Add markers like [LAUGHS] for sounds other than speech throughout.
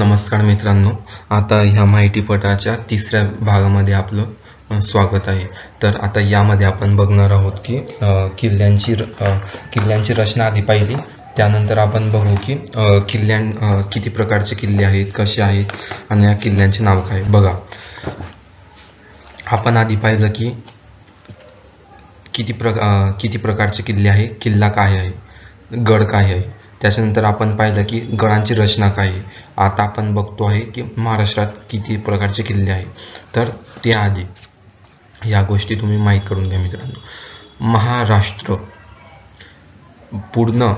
नमस्कार मित्रांनो आता ह्या माहितीपटाच्या तिसऱ्या भागामध्ये आपलं स्वागत आहे तर आता यामध्ये आपण बघणार आहोत की किल्ल्यांची किल्ल्यांची रचना आधी पाहिली त्यानंतर आपण बघू की किल्ल्यां किती प्रकारचे किल्ले आहेत कसे आहेत आणि या किल्ल्यांचे नाव काय बघा आपण आधी पाहिलं की किती प्र किती प्रकारचे किल्ले आहे किल्ला काय आहे गड काय आहे त्याच्यानंतर आपण पाहिलं की गडांची रचना काय आहे आता आपण बघतो आहे की महाराष्ट्रात किती प्रकारचे किल्ले आहेत तर त्याआधी या गोष्टी तुम्ही माहीत करून घ्या मित्रांनो महाराष्ट्र पूर्ण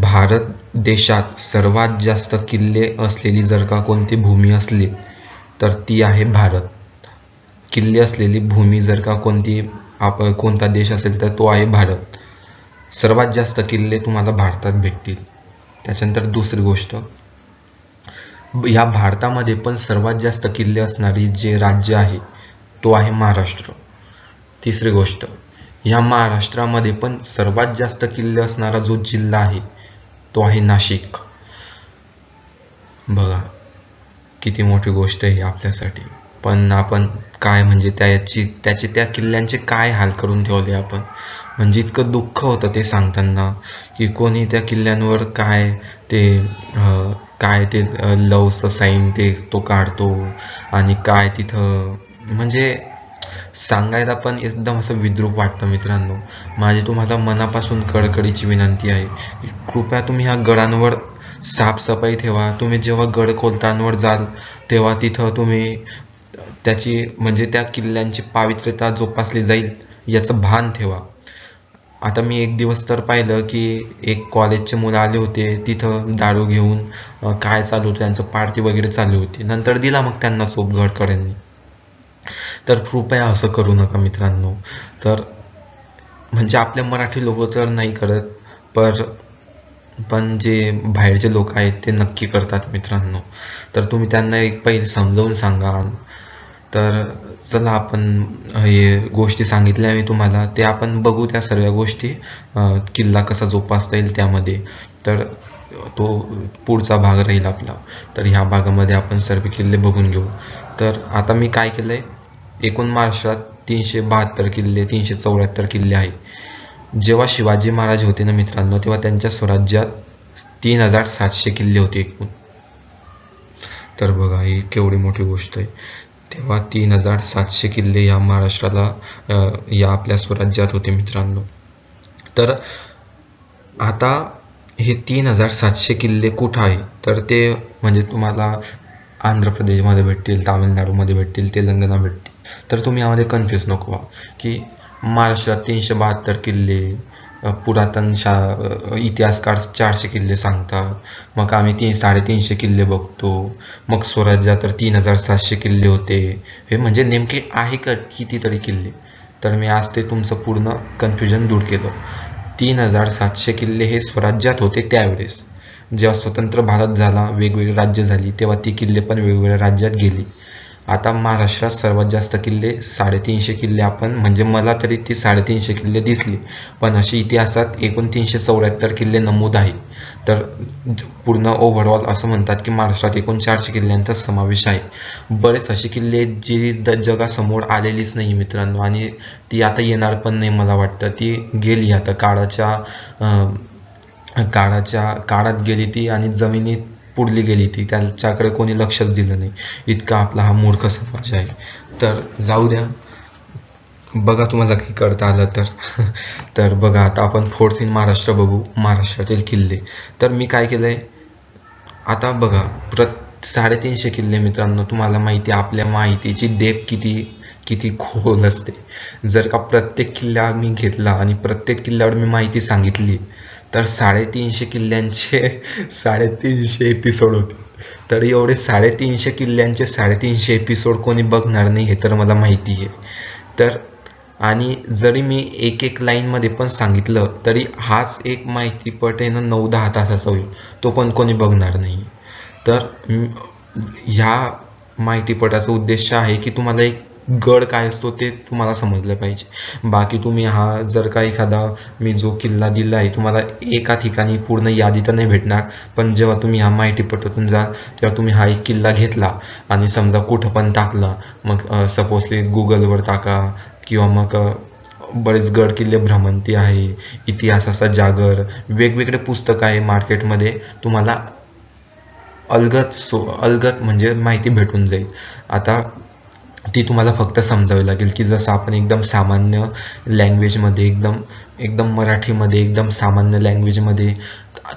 भारत देशात सर्वात जास्त किल्ले असलेली जर का कोणती भूमी असली तर ती आहे भारत किल्ले असलेली भूमी जर का कोणती आप कोणता देश असेल तर तो आहे भारत सर्वात जास्त किल्ले तुम्हाला भारतात भेटतील त्याच्यानंतर दुसरी गोष्ट या भारतामध्ये पण सर्वात जास्त किल्ले असणारी जे राज्य आहे तो आहे महाराष्ट्र तिसरी गोष्ट या महाराष्ट्रामध्ये पण सर्वात जास्त किल्ले असणारा जो जिल्हा आहे तो आहे नाशिक बघा किती मोठी गोष्ट आहे आपल्यासाठी पण आपण काय म्हणजे त्याची त्याचे त्या किल्ल्यांचे काय हाल करून ठेवले आपण म्हणजे इतकं दुःख होतं ते सांगताना की कोणी त्या किल्ल्यांवर काय ते काय ते लवचं साईन ते तो काढतो आणि काय तिथं म्हणजे सांगायला पण एकदम असं विद्रूप वाटतं मित्रांनो माझी तुम्हाला मनापासून कडकडीची विनंती आहे कृपया तुम्ही ह्या गडांवर साफसफाई ठेवा तुम्ही जेव्हा गड कोलतांवर जाल तेव्हा तिथं तुम्ही त्याची म्हणजे त्या किल्ल्यांची पावित्र्यता जोपासली जाईल याचं भान ठेवा आता मी एक दिवस तर पाहिलं की एक कॉलेजचे मुलं आले होते तिथं दारू घेऊन काय चालू होतं त्यांचं पार्टी वगैरे चालू होती नंतर दिला मग त्यांना चोप घडकड्यांनी तर कृपया असं करू नका मित्रांनो तर म्हणजे आपले मराठी लोक तर नाही करत पर पण जे बाहेरचे लोक आहेत ते नक्की करतात मित्रांनो तर तुम्ही त्यांना एक पहिले समजावून सांगा तर चला आपण हे गोष्टी सांगितल्या मी तुम्हाला ते आपण बघू त्या सर्व गोष्टी किल्ला कसा जोपासता येईल त्यामध्ये तर तो पुढचा भाग राहील आपला तर ह्या भागामध्ये आपण सर्व किल्ले बघून घेऊ तर आता मी काय केलंय एकूण महाराष्ट्रात तीनशे बहात्तर किल्ले तीनशे चौऱ्याहत्तर किल्ले आहे जेव्हा शिवाजी महाराज होते ना मित्रांनो तेव्हा त्यांच्या स्वराज्यात तीन हजार सातशे किल्ले होते एकूण तर बघा ही केवढी मोठी गोष्ट आहे तेव्हा तीन हजार सातशे किल्ले या महाराष्ट्राला या आपल्या स्वराज्यात होते मित्रांनो तर आता हे तीन हजार सातशे किल्ले कुठं आहे तर ते म्हणजे तुम्हाला आंध्र प्रदेशमध्ये भेटतील तामिळनाडूमध्ये भेटतील तेलंगणा भेटतील तर तुम्ही यामध्ये कन्फ्यूज नको व्हा की महाराष्ट्रात तीनशे बहात्तर किल्ले पुरातन शा इतिहासकार चारशे किल्ले सांगतात मग आम्ही तीन साडेतीनशे किल्ले बघतो मग स्वराज्यात तर तीन हजार सातशे किल्ले होते हे म्हणजे नेमके आहे का कितीतरी किल्ले तर मी आज ते तुमचं पूर्ण कन्फ्युजन दूर केलं तीन हजार सातशे किल्ले हे स्वराज्यात होते त्यावेळेस जेव्हा स्वतंत्र भारत झाला वेगवेगळी राज्य झाली तेव्हा ती किल्ले पण वेगवेगळ्या राज्यात गेली आता महाराष्ट्रात सर्वात जास्त किल्ले साडेतीनशे किल्ले आपण म्हणजे मला तरी ती साडेतीनशे किल्ले दिसली पण अशी इतिहासात एकूण तीनशे चौऱ्याहत्तर किल्ले नमूद आहे तर पूर्ण ओव्हरऑल असं म्हणतात की महाराष्ट्रात एकूण चारशे किल्ल्यांचा समावेश आहे बरेच असे किल्ले जी द जगासमोर आलेलीच नाही मित्रांनो आणि ती आता येणार पण नाही मला वाटतं ती गेली आता काळाच्या काळाच्या काळात गेली ती आणि जमिनीत पुढली गेली ती त्याच्याकडे कोणी लक्षच दिलं नाही इतका आपला हा मूर्ख समाज आहे तर जाऊ द्या बघा तुम्हाला काही करता आलं तर [LAUGHS] तर बघा आता आपण फोर्स इन महाराष्ट्र बघू महाराष्ट्रातील किल्ले तर मी काय केलंय आता बघा प्र साडेतीनशे किल्ले मित्रांनो तुम्हाला माहिती आपल्या माहितीची देप किती किती खोल असते जर का प्रत्येक किल्ला मी घेतला आणि प्रत्येक किल्ल्यावर मी माहिती सांगितली तर साडेतीनशे किल्ल्यांचे [LAUGHS] साडेतीनशे एपिसोड होते तर एवढे साडेतीनशे किल्ल्यांचे साडेतीनशे एपिसोड कोणी बघणार नाही हे तर मला माहिती आहे तर आणि जरी मी एक एक लाईनमध्ये पण सांगितलं तरी हाच एक माहितीपट आहे ना नऊ दहा तासाचा होईल तो पण कोणी बघणार नाही तर ह्या माहितीपटाचा उद्देश आहे की तुम्हाला एक गड काय असतो ते तुम्हाला समजलं पाहिजे बाकी तुम्ही हा जर का एखादा मी जो किल्ला दिला आहे तुम्हाला एका ठिकाणी पूर्ण यादी तर नाही भेटणार पण जेव्हा तुम्ही हा पडतो जाल तेव्हा तुम्ही हा एक किल्ला घेतला आणि समजा कुठं पण टाकला मग सपोजली गुगलवर टाका किंवा मग बरेच गड किल्ले भ्रमंती आहे इतिहासाचा जागर वेगवेगळे पुस्तकं आहे मार्केटमध्ये तुम्हाला अलगत सो अलगत म्हणजे माहिती भेटून जाईल आता ती तुम्हाला फक्त समजावी लागेल की जसं आपण एकदम सामान्य लँग्वेजमध्ये एकदम एकदम मराठीमध्ये एकदम सामान्य लँग्वेजमध्ये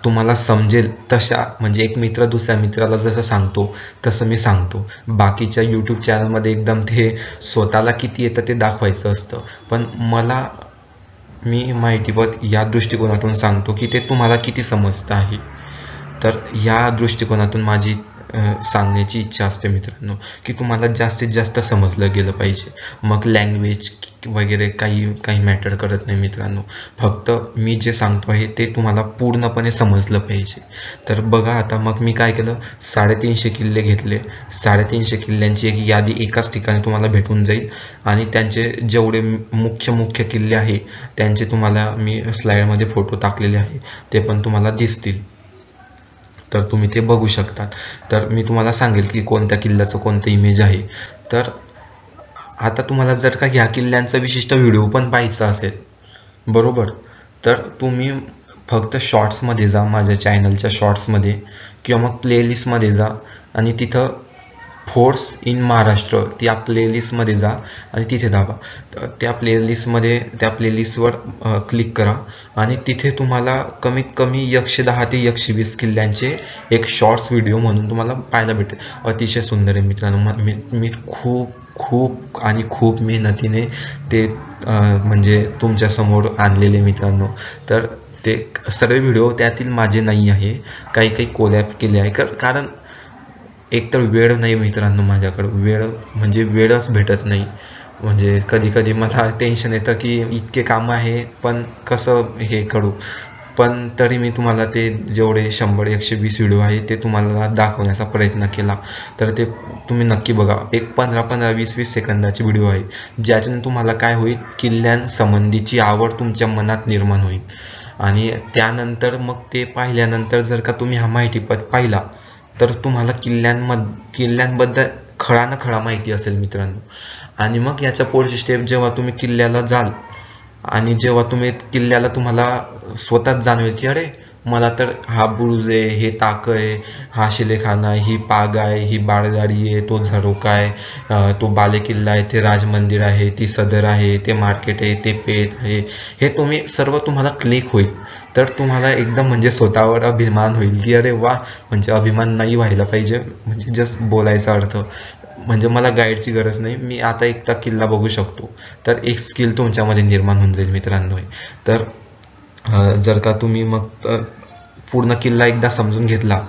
तुम्हाला समजेल तशा म्हणजे एक मित्र दुसऱ्या मित्राला जसं सांगतो तसं मी सांगतो बाकीच्या यूट्यूब चॅनलमध्ये एकदम ते स्वतःला किती येतं ते दाखवायचं असतं पण मला मी माहितीपत या दृष्टिकोनातून सांगतो की ते तुम्हाला किती समजतं आहे तर या दृष्टिकोनातून माझी सांगण्याची इच्छा असते मित्रांनो की तुम्हाला जास्तीत जास्त समजलं गेलं पाहिजे मग लँग्वेज वगैरे काही काही मॅटर करत नाही मित्रांनो फक्त मी जे सांगतो आहे ते तुम्हाला पूर्णपणे समजलं पाहिजे तर बघा आता मग मी काय केलं साडेतीनशे किल्ले घेतले साडेतीनशे किल्ल्यांची एक यादी एकाच ठिकाणी तुम्हाला भेटून जाईल आणि त्यांचे जेवढे मुख्य मुख्य किल्ले आहे त्यांचे तुम्हाला मी स्लाईडमध्ये फोटो टाकलेले आहे ते पण तुम्हाला दिसतील तर तुम्ही ते बघू शकतात तर मी तुम्हाला सांगेल की कोणत्या किल्ल्याचं कोणतं इमेज आहे तर आता तुम्हाला जर का ह्या किल्ल्यांचा विशिष्ट व्हिडिओ पण पाहायचा असेल बरोबर तर तुम्ही फक्त शॉर्ट्समध्ये जा माझ्या चॅनलच्या शॉर्ट्समध्ये किंवा मग प्लेलिस्टमध्ये जा आणि तिथं फोर्स इन महाराष्ट्र त्या प्लेलिस्टमध्ये जा आणि तिथे दाबा त्या प्लेलिस्टमध्ये त्या प्लेलिस्टवर क्लिक करा आणि तिथे तुम्हाला कमीत कमी एकशे दहा ते एकशे वीस किल्ल्यांचे एक शॉर्ट्स व्हिडिओ म्हणून तुम्हाला पाहायला भेटेल अतिशय सुंदर आहे मित्रांनो मी खूप खूप आणि खूप मेहनतीने ते म्हणजे तुमच्यासमोर आणलेले मित्रांनो तर ते सर्व व्हिडिओ त्यातील माझे नाही आहे काही काही कोलॅप केले आहे कारण एकतर वेळ नाही मित्रांनो माझ्याकडं वेळ म्हणजे वेळच भेटत नाही म्हणजे कधी कधी मला टेन्शन येतं की इतके काम आहे पण कसं हे करू पण तरी मी तुम्हाला ते जेवढे शंभर एकशे वीस व्हिडिओ आहे ते तुम्हाला दाखवण्याचा प्रयत्न केला तर ते तुम्ही नक्की बघा एक पंधरा पंधरा वीस वीस सेकंदाची व्हिडिओ आहे ज्याच्यानं तुम्हाला काय होईल किल्ल्यांसंबंधीची आवड तुमच्या मनात निर्माण होईल आणि त्यानंतर मग ते पाहिल्यानंतर जर का तुम्ही हा माहितीपद पाहिला तर तुम्हाला किल्ल्यांमध्ये किल्ल्यांबद्दल खळानं खळा माहिती असेल मित्रांनो आणि मग याचा पुढची स्टेप जेव्हा तुम्ही किल्ल्याला जाल आणि जेव्हा तुम्ही किल्ल्याला तुम्हाला स्वतःच जाणवेल की अरे मला तर हा बुरुज आहे हे ताक आहे हा शिलेखाना आहे ही पाग आहे ही बाळगाडी आहे तो झरोका आहे तो बालेकिल्ला आहे ते राजमंदिर आहे ती सदर आहे ते मार्केट आहे ते पेठ आहे हे तुम्ही सर्व तुम्हाला क्लिक होईल तर तुम्हाला एकदम म्हणजे स्वतःवर अभिमान होईल की अरे वा म्हणजे अभिमान नाही व्हायला पाहिजे म्हणजे जस्ट बोलायचा अर्थ म्हणजे मला गाईडची गरज नाही मी आता एकटा किल्ला बघू शकतो तर एक स्किल तुमच्यामध्ये निर्माण होऊन जाईल मित्रांनो तर जर का तुम्ही मग पूर्ण किल्ला एकदा समजून घेतला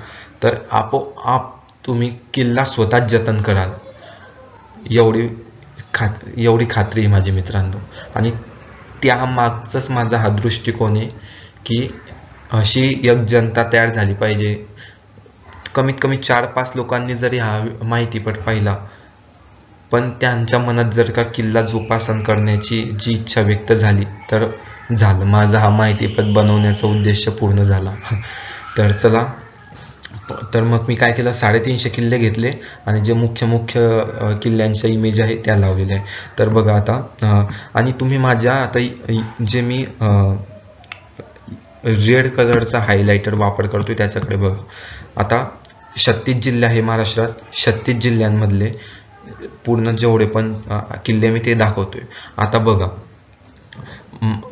तर आपोआप तुम्ही किल्ला स्वतःच जतन कराल एवढी खा एवढी खात्री आहे माझी मित्रांनो आणि त्यामागचाच माझा हा दृष्टिकोन आहे की अशी एक जनता तयार झाली पाहिजे कमीत कमी चार पाच लोकांनी जरी हा माहितीपट पाहिला पण त्यांच्या मनात जर का किल्ला जोपासन करण्याची जी इच्छा व्यक्त झाली तर झालं माझा हा माहितीपद बनवण्याचा उद्देश पूर्ण झाला [LAUGHS] तर चला तर मग मी काय केलं साडेतीनशे किल्ले घेतले आणि जे मुख्य मुख्य किल्ल्यांच्या इमेज आहे त्या लावलेल्या आहे तर बघा आता आणि तुम्ही माझ्या आता जे मी रेड कलरचा हायलाइटर वापर करतोय त्याच्याकडे बघा आता छत्तीस जिल्हे आहे महाराष्ट्रात छत्तीस जिल्ह्यांमधले पूर्ण जेवढे पण किल्ले मी ते दाखवतोय आता बघा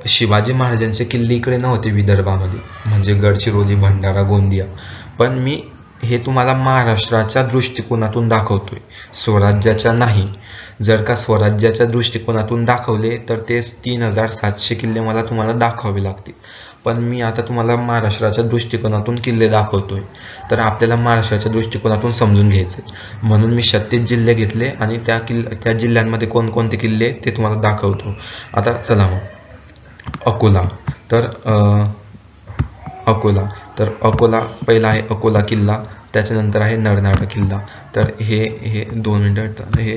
शिवाजी महाराजांचे किल्ले इकडे नव्हते विदर्भामध्ये म्हणजे गडचिरोली भंडारा गोंदिया पण मी हे तुम्हाला महाराष्ट्राच्या दृष्टिकोनातून दाखवतोय स्वराज्याच्या नाही जर का स्वराज्याच्या दृष्टिकोनातून दाखवले तर ते तीन हजार सातशे किल्ले मला तुम्हाला दाखवावे लागतील पण मी आता तुम्हाला महाराष्ट्राच्या दृष्टिकोनातून किल्ले दाखवतोय तर आपल्याला महाराष्ट्राच्या दृष्टिकोनातून समजून घ्यायचे म्हणून मी छत्तीस जिल्हे घेतले आणि त्या किल् त्या जिल्ह्यांमध्ये कोणकोणते किल्ले ते तुम्हाला दाखवतो आता चला मग अकोला तर अकोला तर अकोला पहिला आहे अकोला किल्ला त्याच्यानंतर आहे नरनाळा किल्ला तर हे हे दोन मिनटं हे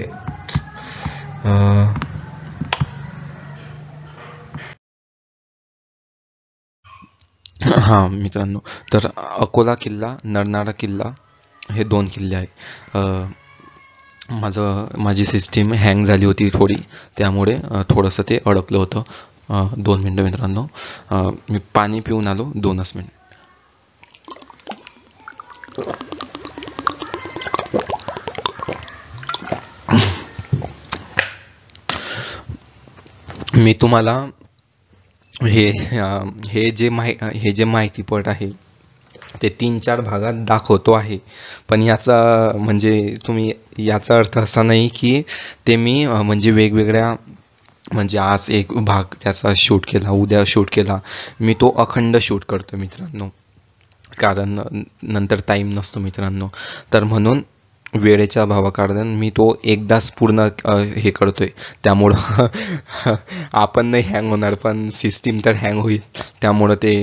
[LAUGHS] हां मित्रांनो तर अकोला किल्ला नरनाळा किल्ला हे दोन किल्ले आहेत माझं माझी सिस्टीम हँग झाली होती थोडी त्यामुळे थोडंसं ते अडकलं होतं दोन मिनटं मित्रांनो मी पाणी पिऊन आलो दोनच मिनिट मी तुम्हाला हे हे जे माहि हे जे माहितीपट आहे ते तीन चार भागात दाखवतो आहे पण याचा म्हणजे तुम्ही याचा अर्थ असा नाही की ते मी म्हणजे वेगवेगळ्या म्हणजे आज एक भाग त्याचा शूट केला उद्या शूट केला मी तो अखंड शूट करतो मित्रांनो कारण नंतर टाईम नसतो मित्रांनो तर म्हणून वेळेच्या कारण मी तो एकदाच पूर्ण हे करतोय त्यामुळं आपण नाही हँग होणार पण सिस्टीम तर हँग होईल त्यामुळं ते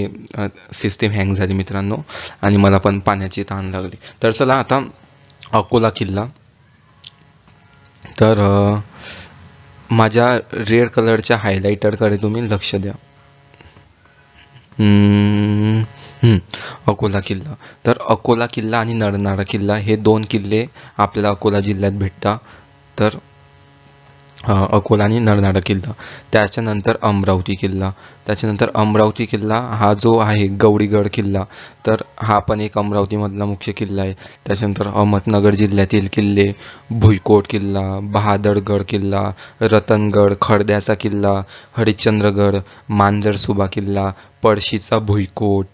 सिस्टीम हँग झाली मित्रांनो आणि मला पण पाण्याची तहान लागली तर चला आता अकोला किल्ला तर माझ्या रेड कलरच्या हायलायटरकडे तुम्ही लक्ष द्या अकोला किल्ला तर अकोला किल्ला आणि नरनाळा किल्ला हे दोन किल्ले आपल्याला अकोला जिल्ह्यात भेटतात तर अकोला आणि नरनाळा किल्ला त्याच्यानंतर अमरावती किल्ला त्याच्यानंतर अमरावती किल्ला हा जो आहे गौरीगड किल्ला तर हा पण एक अमरावतीमधला मुख्य किल्ला आहे त्याच्यानंतर अहमदनगर जिल्ह्यातील किल्ले भुईकोट किल्ला बहादरगड किल्ला रतनगड खडद्याचा किल्ला हरिश्चंद्रगड मांजरसुबा किल्ला पळशीचा भुईकोट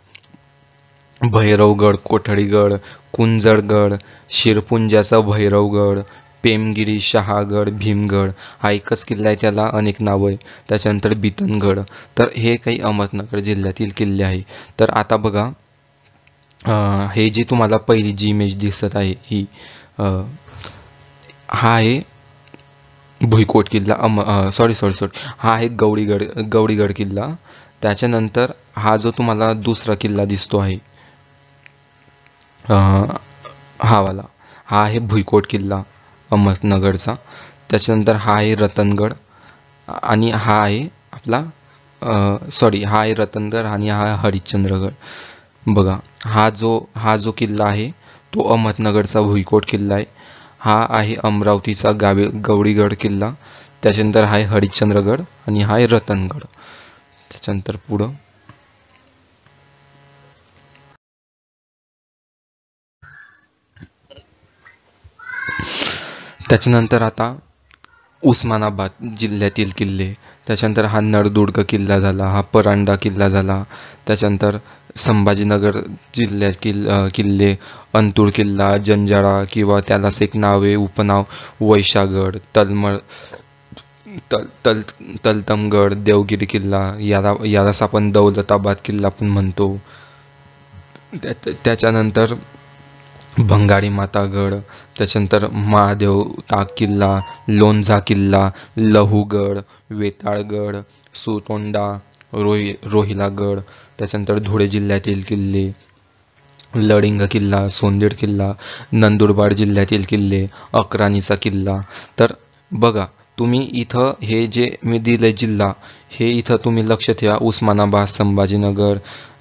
भैरवगड कोठडीगड कुंजळगड शिरपुंजाचा भैरवगड पेमगिरी शहागड भीमगड हा एकच किल्ला आहे त्याला अनेक नाव आहे त्याच्यानंतर बितनगड तर हे काही अहमदनगर जिल्ह्यातील किल्ले आहे तर आता बघा हे जी तुम्हाला पहिली जी इमेज दिसत आहे ही हा आहे भुईकोट किल्ला अम सॉरी सॉरी सॉरी हा आहे गवडीगड गौडीगड किल्ला त्याच्यानंतर हा जो तुम्हाला दुसरा किल्ला दिसतो आहे हा वाला हा आहे भुईकोट किल्ला अहमदनगरचा त्याच्यानंतर हा आहे रतनगड आणि हा आहे आपला सॉरी हा आहे रतनगड आणि हा हरिश्चंद्रगड बघा हा जो हा जो किल्ला आहे तो अहमदनगरचा भुईकोट किल्ला आहे हा आहे अमरावतीचा गावी गवळीगड किल्ला त्याच्यानंतर हा आहे हरिश्चंद्रगड आणि हा आहे रतनगड त्याच्यानंतर पुढं त्याच्यानंतर आता उस्मानाबाद जिल्ह्यातील किल्ले त्याच्यानंतर हा नळदुर्ग किल्ला झाला हा परांडा किल्ला झाला त्याच्यानंतर संभाजीनगर जिल्ह्या किल किल्ले अंतूर किल्ला जंजाळा किंवा त्यालाच एक नावे उपनाव वैशागड तलमळ तल तल तलतमगड देवगिरी किल्ला याला यालाच आपण दौलताबाद किल्ला पण म्हणतो त्याच्यानंतर भंगारी मातागड त्याच्यानंतर महादेव ता किल्ला लोणझा किल्ला लहूगड वेताळगड सुतोंडा रोहि रोहिलागड त्याच्यानंतर धुळे जिल्ह्यातील किल्ले लडिंग किल्ला सोंदेड किल्ला नंदुरबार जिल्ह्यातील किल्ले अक्राणीचा किल्ला तर बघा तुम्ही इथं हे जे मी दिले जिल्हा हे इथं तुम्ही लक्ष ठेवा उस्मानाबाद संभाजीनगर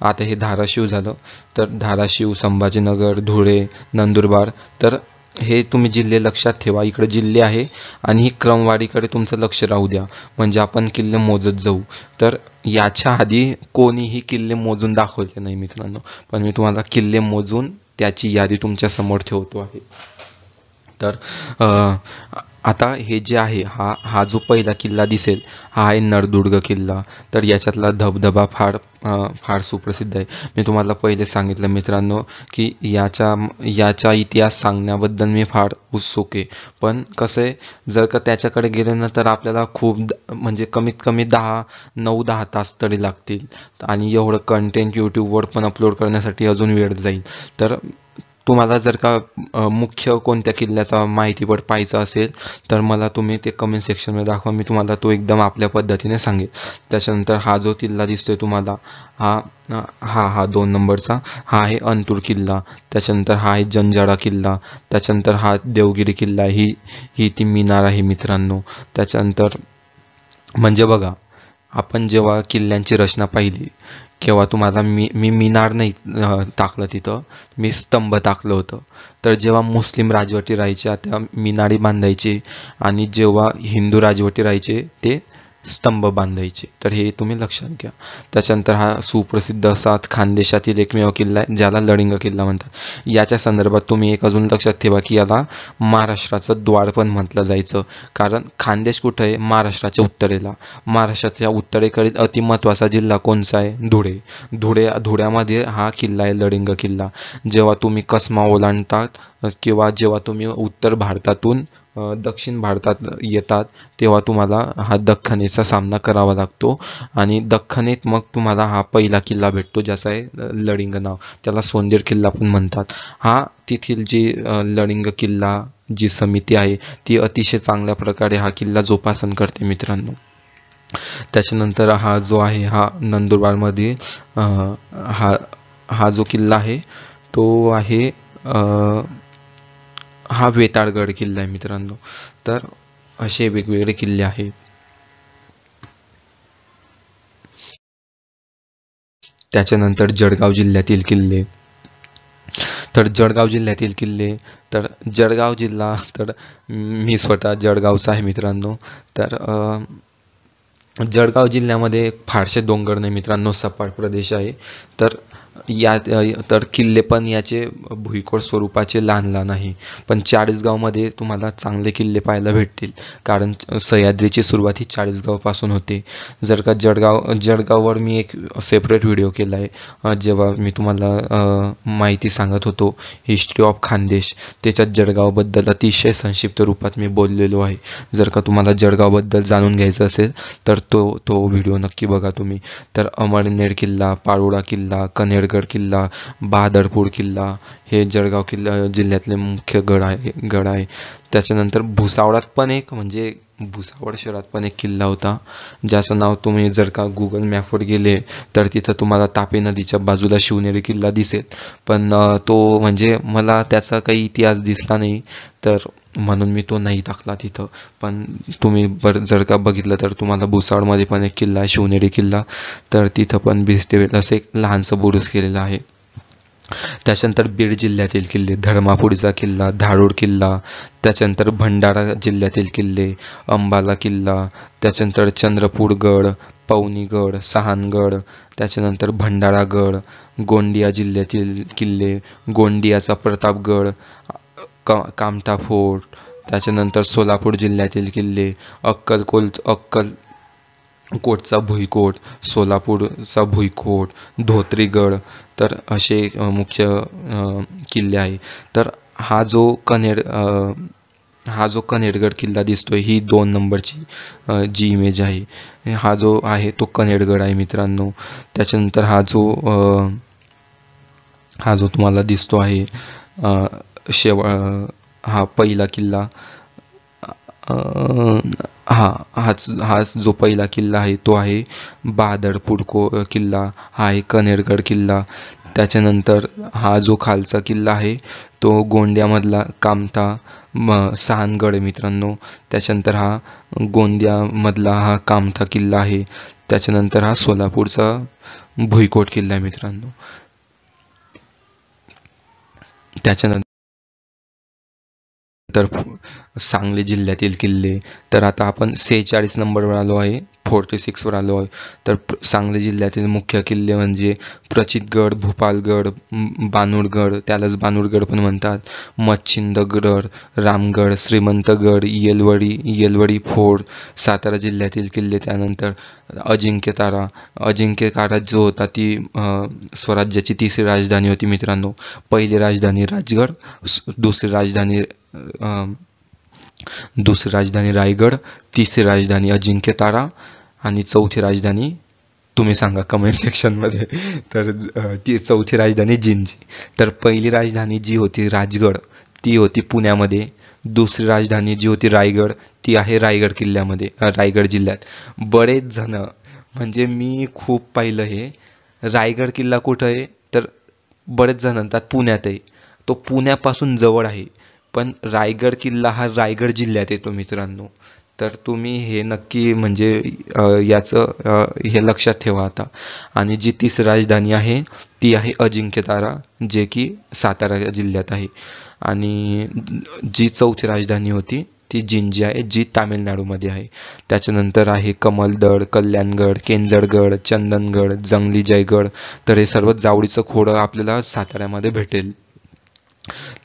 आता हे धाराशिव झालं तर धाराशिव संभाजीनगर धुळे नंदुरबार तर हे तुम्ही जिल्हे लक्षात ठेवा इकडे जिल्हे आहे आणि ही क्रमवारीकडे तुमचं लक्ष राहू द्या म्हणजे आपण किल्ले मोजत जाऊ तर याच्या आधी कोणीही किल्ले मोजून दाखवले नाही मित्रांनो पण मी तुम्हाला किल्ले मोजून त्याची यादी तुमच्या समोर ठेवतो आहे तर आता हे जे आहे हा हा जो पहिला किल्ला दिसेल हा आहे नळदुर्ग किल्ला तर याच्यातला धबधबा फार फार सुप्रसिद्ध आहे मी तुम्हाला पहिले सांगितलं मित्रांनो की याच्या याचा इतिहास सांगण्याबद्दल मी फार उत्सुक आहे पण कसं आहे जर का त्याच्याकडे गेले ना तर आपल्याला खूप म्हणजे कमीत कमी दहा नऊ दहा तास तरी लागतील आणि एवढं कंटेंट यूट्यूबवर पण अपलोड करण्यासाठी अजून वेळ जाईल तर तुम्हाला जर का मुख्य कोणत्या किल्ल्याचा माहितीपट पाहायचा असेल तर मला तुम्ही ते कमेंट सेक्शनमध्ये दाखवा मी तुम्हाला तो एकदम आपल्या पद्धतीने सांगेल त्याच्यानंतर हा जो किल्ला दिसतोय तुम्हाला हा हा हा दोन नंबरचा हा आहे अंतुर किल्ला त्याच्यानंतर हा आहे जंजाळा किल्ला त्याच्यानंतर हा देवगिरी किल्ला ही ही ती मिनार आहे मित्रांनो त्याच्यानंतर म्हणजे बघा आपण जेव्हा किल्ल्यांची रचना पाहिली केव्हा तुम्हाला मी मी मिनार नाही टाकलं तिथं मी स्तंभ टाकलं होतं तर जेव्हा मुस्लिम राजवटी राहायच्या त्या मिनारी बांधायचे आणि जेव्हा हिंदू राजवटी राहायचे ते स्तंभ बांधायचे तर हे तुम्ही लक्षात घ्या त्याच्यानंतर हा सुप्रसिद्ध असा खानदेशातील एकमेव किल्ला आहे ज्याला लडिंग किल्ला म्हणतात याच्या संदर्भात तुम्ही एक अजून लक्षात ठेवा की याला महाराष्ट्राचं द्वार पण म्हटलं जायचं कारण खानदेश कुठं आहे महाराष्ट्राच्या उत्तरेला महाराष्ट्राच्या उत्तरेकडील अतिमहत्वाचा जिल्हा कोणचा आहे धुळे धुळे धुळ्यामध्ये हा किल्ला आहे लडिंग किल्ला जेव्हा तुम्ही कसमा ओलांडतात किंवा जेव्हा तुम्ही उत्तर भारतातून दक्षिण भारतात येतात तेव्हा तुम्हाला हा दख्खनेचा सामना करावा लागतो आणि दख्खनेत मग तुम्हाला हा पहिला किल्ला भेटतो ज्याचा आहे लडिंग नाव त्याला सोंदेर किल्ला पण म्हणतात हा तेथील जी लडिंग किल्ला जी समिती आहे ती अतिशय चांगल्या प्रकारे हा किल्ला जोपासन करते मित्रांनो त्याच्यानंतर हा जो आहे हा नंदुरबारमध्ये हा हा जो किल्ला आहे तो आहे हा वेताळगड किल्ला आहे मित्रांनो तर असे वेगवेगळे किल्ले आहेत त्याच्यानंतर जळगाव जिल्ह्यातील किल्ले तर जळगाव जिल्ह्यातील किल्ले तर जळगाव जिल्हा तर मी स्वतः जळगावचा आहे मित्रांनो तर जळगाव जिल्ह्यामध्ये फारसे डोंगर नाही मित्रांनो सपाट प्रदेश आहे तर या तर किल्ले पण याचे भुईकोट स्वरूपाचे लहान लहान आहे पण चाळीसगावमध्ये तुम्हाला चांगले किल्ले पाहायला भेटतील कारण सह्याद्रीची सुरुवात ही चाळीसगावपासून होते जर का जळगाव जळगाववर मी एक सेपरेट व्हिडिओ केला आहे जेव्हा मी तुम्हाला माहिती सांगत होतो हिस्ट्री ऑफ खानदेश त्याच्यात जळगावबद्दल अतिशय संक्षिप्त रूपात मी बोललेलो आहे जर का तुम्हाला जळगावबद्दल जाणून घ्यायचं असेल तर तो तो व्हिडिओ नक्की बघा तुम्ही तर अमळनेर किल्ला पाळोळा किल्ला कनेडगाव रायगड किल्ला बहादरपूर किल्ला हे जळगाव किल्ला जिल्ह्यातले मुख्य गड आहे गड आहे त्याच्यानंतर भुसावळात पण एक म्हणजे भुसावळ शहरात पण एक किल्ला होता ज्याचं नाव तुम्ही जर का गुगल मॅपवर गेले तर तिथं तुम्हाला तापी नदीच्या बाजूला शिवनेरी किल्ला दिसेल पण तो म्हणजे मला त्याचा काही इतिहास दिसला नाही तर म्हणून मी तो नाही टाकला तिथं पण तुम्ही बर जर का बघितलं तर तुम्हाला भुसावळमध्ये पण एक किल्ला आहे शिवनेरी किल्ला तर तिथं पण बिस्टे असं एक लहानसं बुरुज केलेलं आहे त्याच्यानंतर बीड जिल्ह्यातील किल्ले धर्मापूरचा किल्ला धारूर किल्ला त्याच्यानंतर भंडारा जिल्ह्यातील किल्ले अंबाला किल्ला त्याच्यानंतर चंद्रपूर गड पवनीगड सहानगड त्याच्यानंतर भंडारा गड गोंदिया जिल्ह्यातील किल्ले गोंदियाचा प्रतापगड का कामठा फोर्ट त्याच्यानंतर सोलापूर जिल्ह्यातील किल्ले अक्कलकोल अक्कल कोटचा भुईकोट सोलापूरचा भुईकोट धोत्रीगड तर असे मुख्य किल्ले आहे तर हा जो कनेड हा जो कनेडगड किल्ला दिसतोय ही दोन नंबरची जी इमेज आहे हा जो आहे तो कनेडगड आहे मित्रांनो त्याच्यानंतर हा जो हा जो तुम्हाला दिसतो आहे शेव हा पहिला किल्ला हा हाच हा जो पहिला किल्ला आहे तो आहे बादरपूर को किल्ला हा आहे कनेरगड किल्ला त्याच्यानंतर हा जो खालचा किल्ला आहे तो गोंदियामधला कामता म आहे मित्रांनो त्याच्यानंतर हा गोंदियामधला हा कामता किल्ला आहे त्याच्यानंतर हा सोलापूरचा भुईकोट किल्ला आहे मित्रांनो त्याच्यानंतर तर सांगली जिल्ह्यातील किल्ले तर आता आपण सेहेचाळीस नंबरवर आलो आहे फोर्टी सिक्सवर आलो आहे तर सांगली जिल्ह्यातील मुख्य किल्ले म्हणजे प्रचितगड भोपालगड बानूरगड त्यालाच बानूरगड पण म्हणतात मच्छिंदगड रामगड श्रीमंतगड येलवडी येलवडी फोर्ट सातारा जिल्ह्यातील किल्ले त्यानंतर अजिंक्यतारा अजिंक्यतारा जो होता ती स्वराज्याची तिसरी राजधानी होती मित्रांनो पहिली राजधानी राजगड दुसरी राजधानी दुसरी राजधानी रायगड तिसरी राजधानी अजिंक्यतारा आणि चौथी राजधानी तुम्ही सांगा कमेंट सेक्शनमध्ये तर ती चौथी राजधानी जिंजी तर पहिली राजधानी जी होती राजगड ती होती पुण्यामध्ये दुसरी राजधानी जी होती रायगड ती आहे रायगड किल्ल्यामध्ये रायगड जिल्ह्यात बरेच जण म्हणजे मी खूप पाहिलं हे रायगड किल्ला कुठं आहे तर बरेच जण म्हणतात पुण्यात आहे तो पुण्यापासून जवळ आहे पण रायगड किल्ला हा रायगड जिल्ह्यात येतो मित्रांनो तर तुम्ही हे नक्की म्हणजे याचं हे लक्षात ठेवा आता आणि जी तिसरी राजधानी आहे ती आहे अजिंक्यतारा जे की सातारा जिल्ह्यात आहे आणि जी चौथी राजधानी होती ती जिंजी आहे जी तामिळनाडूमध्ये आहे त्याच्यानंतर आहे कमलदड कल्याणगड केंजडगड चंदनगड जंगली जयगड तर हे सर्व जावळीचं खोडं आपल्याला साताऱ्यामध्ये भेटेल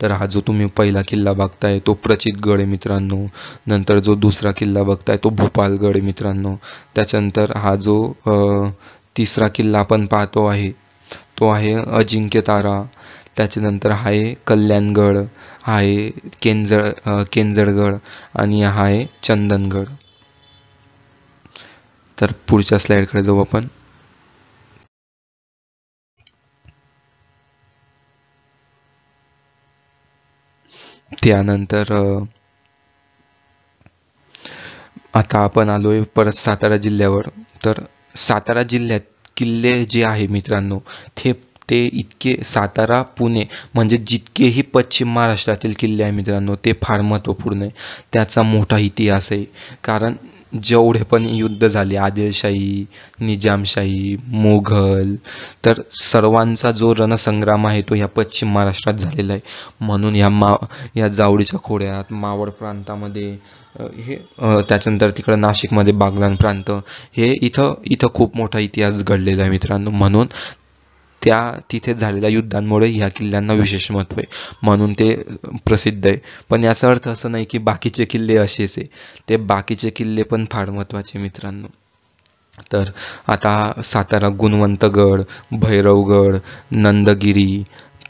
तर हा जो तुम्ही पहिला किल्ला बघताय तो प्रचितगड आहे मित्रांनो नंतर जो दुसरा किल्ला बघताय तो भोपालगड आहे मित्रांनो त्याच्यानंतर हा जो तिसरा किल्ला आपण पाहतो आहे तो आहे अजिंक्य तारा त्याच्यानंतर हा आहे कल्याणगड हा आहे केंजळ केंजळगड आणि हा आहे चंदनगड तर पुढच्या स्लाइडकडे जाऊ आपण त्यानंतर आता आपण आलोय परत सातारा जिल्ह्यावर तर सातारा जिल्ह्यात किल्ले जे आहे मित्रांनो ते ते इतके सातारा पुणे म्हणजे जितकेही पश्चिम महाराष्ट्रातील किल्ले आहे मित्रांनो ते फार महत्त्वपूर्ण आहे त्याचा मोठा इतिहास आहे कारण जेवढे पण युद्ध झाले आदिलशाही निजामशाही मुघल तर सर्वांचा जो रणसंग्राम आहे तो ह्या पश्चिम महाराष्ट्रात झालेला आहे म्हणून या मा या जावळीच्या खोड्यात मावळ प्रांतामध्ये हे त्याच्यानंतर तिकडं नाशिकमध्ये बागलान प्रांत हे इथं इथं खूप मोठा इतिहास घडलेला आहे मित्रांनो म्हणून त्या तिथे झालेल्या युद्धांमुळे ह्या किल्ल्यांना विशेष महत्त्व आहे म्हणून ते प्रसिद्ध आहे पण याचा अर्थ असं नाही की बाकीचे किल्ले असेच आहे ते बाकीचे किल्ले पण फार महत्त्वाचे मित्रांनो तर आता सातारा गुणवंतगड भैरवगड नंदगिरी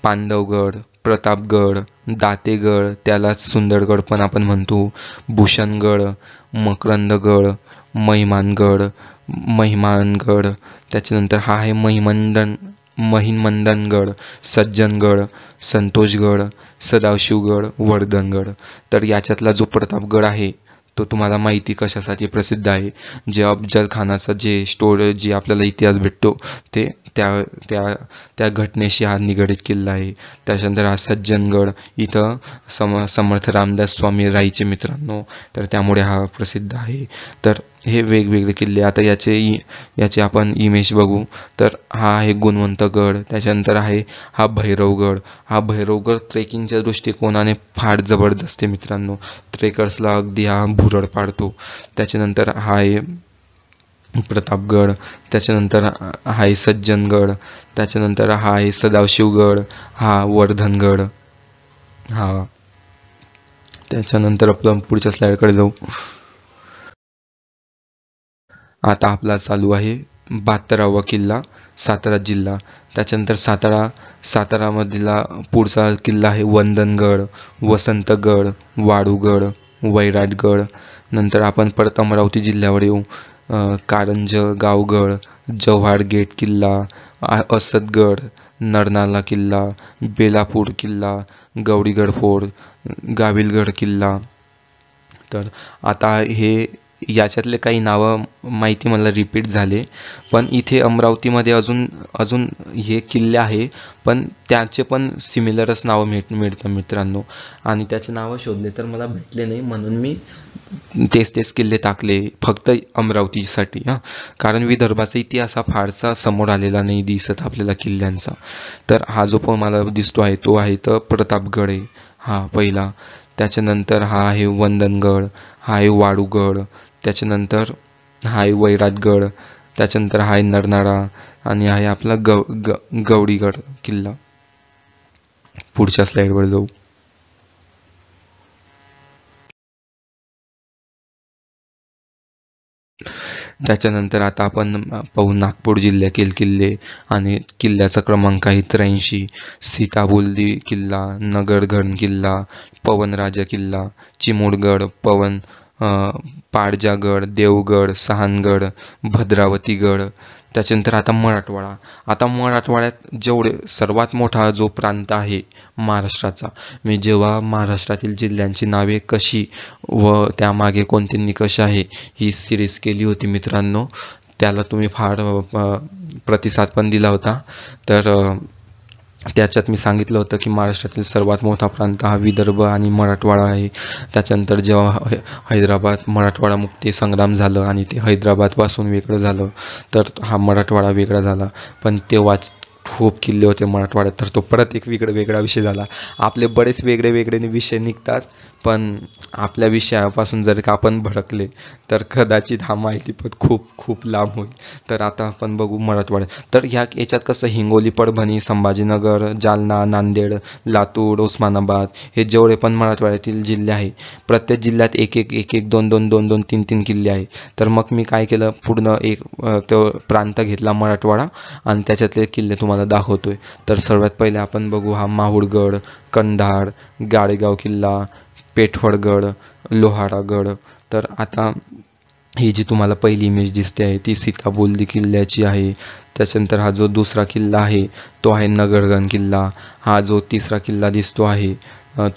पांडवगड प्रतापगड दातेगड त्याला सुंदरगड पण आपण म्हणतो भूषणगड मकरंदगड महिमानगड महिमानगड त्याच्यानंतर हा आहे महिमंदन महिनमंदनगड सज्जनगड संतोषगड सदाशिवगड वर्धनगड तर याच्यातला जो प्रतापगड आहे तो तुम्हाला माहिती कशासाठी प्रसिद्ध आहे जे अफजल खानाचा जे स्टोर जे आपल्याला इतिहास भेटतो ते त्या त्या त्या घटनेशी हा निगडीत किल्ला आहे त्याच्यानंतर हा सज्जनगड इथं सम समर्थ रामदास स्वामी राईचे मित्रांनो तर त्यामुळे हा प्रसिद्ध आहे तर हे वेगवेगळे किल्ले आता याचे याचे आपण इमेज बघू तर हा आहे गुणवंतगड त्याच्यानंतर आहे हा भैरवगड हा भैरवगड ट्रेकिंगच्या दृष्टिकोनाने फार जबरदस्त आहे मित्रांनो ट्रेकर्सला अगदी हा भुरळ पाडतो त्याच्यानंतर हा आहे प्रतापगड त्याच्यानंतर हा आहे सज्जनगड त्याच्यानंतर हा आहे सदाशिवगड हा वर्धनगड हा त्याच्यानंतर आपलं पुढच्या स्लाईडकडे जाऊ आता आपला चालू आहे बहात्तरावा किल्ला सातारा जिल्हा त्याच्यानंतर सातारा सातारा सातारामधला पुढचा किल्ला आहे वंदनगड वसंतगड वाडूगड वैराटगड नंतर आपण परत अमरावती जिल्ह्यावर येऊ कारंज गावगड जव्हार गेट किल्ला असदगड नरनाला किल्ला बेलापूर किल्ला गौरीगड फोर्ट गाविलगड किल्ला तर आता हे याच्यातले काही नाव माहिती मला रिपीट झाले पण इथे अमरावतीमध्ये अजून अजून हे किल्ले आहे पण त्याचे पण सिमिलरच नाव मिळ मिळतं मित्रांनो आणि त्याचे नावं शोधले तर मला भेटले नाही म्हणून मी तेच तेच किल्ले टाकले फक्त अमरावतीसाठी हा कारण विदर्भाचा इतिहास हा फारसा समोर आलेला नाही दिसत आपल्याला किल्ल्यांचा तर हा जो पण मला दिसतो आहे तो आहे तर प्रतापगड आहे हा पहिला त्याच्यानंतर हा आहे वंदनगड हा आहे वाडूगड त्याच्यानंतर हाय वैराटगड त्याच्यानंतर हाय नरनाळा आणि आहे आपला गव ग गवडीगड किल्ला पुढच्या स्लाईडवर जाऊ त्याच्यानंतर आता आपण पाहू नागपूर जिल्ह्यातील किल्ले आणि किल्ल्याचा क्रमांक आहे त्र्याऐंशी सीताबुल्दी किल्ला नगरघण किल्ला पवनराजा किल्ला चिमूरगड पवन पाडजागड देवगड सहानगड भद्रावतीगड त्याच्यानंतर आता मराठवाडा आता मराठवाड्यात जेवढे सर्वात मोठा जो प्रांत आहे महाराष्ट्राचा मी जेव्हा महाराष्ट्रातील जिल्ह्यांची नावे कशी व त्यामागे कोणते निकष आहे ही सिरीज केली होती मित्रांनो त्याला तुम्ही फार प्रतिसाद पण दिला होता तर त्याच्यात मी सांगितलं होतं की महाराष्ट्रातील सर्वात मोठा प्रांत हा विदर्भ आणि मराठवाडा आहे त्याच्यानंतर जेव्हा हैदराबाद मराठवाडा मुक्ती संग्राम झालं आणि ते हैदराबादपासून वेगळं झालं तर हा मराठवाडा वेगळा झाला पण तेव्हाच खूप किल्ले होते मराठवाड्यात तर तो परत एक वेगळा वेगळा विषय झाला आपले बरेच वेगळे वेगळे विषय निघतात पण आपल्या विषयापासून जर का आपण भडकले तर कदाचित हा माहितीपद खूप खूप लांब होईल तर आता आपण बघू मराठवाड्यात तर ह्या याच्यात कसं हिंगोली परभणी संभाजीनगर जालना नांदेड लातूर उस्मानाबाद हे जेवढे पण मराठवाड्यातील जिल्हे आहे प्रत्येक जिल्ह्यात एक एक एक एक दोन दोन दोन दोन तीन तीन किल्ले आहेत तर मग मी काय केलं पूर्ण एक तो प्रांत घेतला मराठवाडा आणि त्याच्यातले किल्ले तुम्हाला दाखवतोय तर सर्वात पहिले आपण बघू हा माहुरगड कंधार गाळेगाव किल्ला पेठवडगड लोहारागड तर आता ही जी तुम्हाला पहिली इमेज दिसते आहे ती सीताबोलदी किल्ल्याची आहे त्याच्यानंतर हा जो दुसरा किल्ला आहे तो आहे नगरगण किल्ला हा जो तिसरा किल्ला दिसतो आहे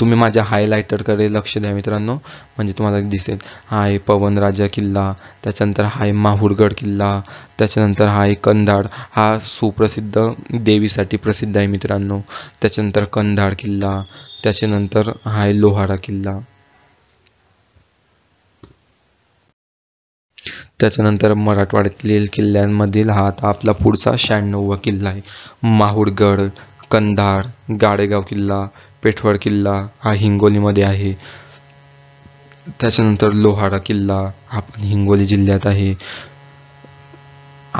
तुम्ही माझ्या हायलायटरकडे लक्ष द्या मित्रांनो म्हणजे तुम्हाला दिसेल हा आहे पवनराजा किल्ला त्याच्यानंतर हा आहे माहूरगड किल्ला त्याच्यानंतर हा आहे कंधाड हा सुप्रसिद्ध देवीसाठी प्रसिद्ध आहे मित्रांनो त्याच्यानंतर कंधाड किल्ला त्याच्यानंतर आहे लोहारा किल्ला त्याच्यानंतर मराठवाड्यातील किल्ल्यांमधील हा आता आपला पुढचा शहाण्णव किल्ला आहे माहुडगड कंधार गाडेगाव किल्ला पेठवड किल्ला हा हिंगोलीमध्ये आहे त्याच्यानंतर लोहारा किल्ला आपण हिंगोली जिल्ह्यात आहे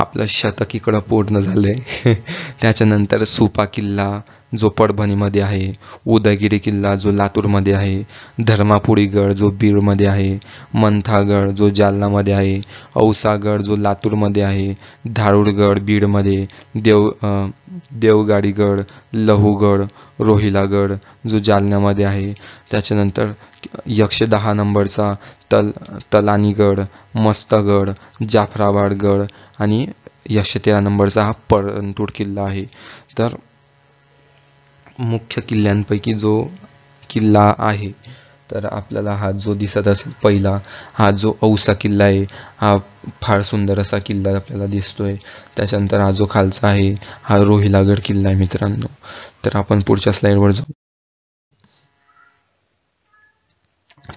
आपलं शतक इकडं पूर्ण झालंय [LAUGHS] त्याच्यानंतर सुपा किल्ला जो परभणीमध्ये आहे उदयगिरी किल्ला जो लातूरमध्ये आहे धर्मापुरीगड जो बीडमध्ये आहे मंथागड जो जालनामध्ये आहे औसागड जो लातूरमध्ये आहे बीड बीडमध्ये देव देवगाडीगड लहूगड रोहिलागड जो जालन्यामध्ये आहे त्याच्यानंतर यक्ष दहा नंबरचा तल तलानीगड मस्तगड जाफराबाद आणि एकशे तेरा नंबरचा हा परंतूड किल्ला आहे तर मुख्य किल्ल्यांपैकी जो किल्ला आहे तर आपल्याला हा जो दिसत असेल पहिला हा जो औसा किल्ला आहे हा फार सुंदर असा किल्ला आपल्याला दिसतोय त्याच्यानंतर हा जो खालचा आहे हा रोहिलागड किल्ला आहे मित्रांनो तर आपण पुढच्या स्लाइडवर जाऊ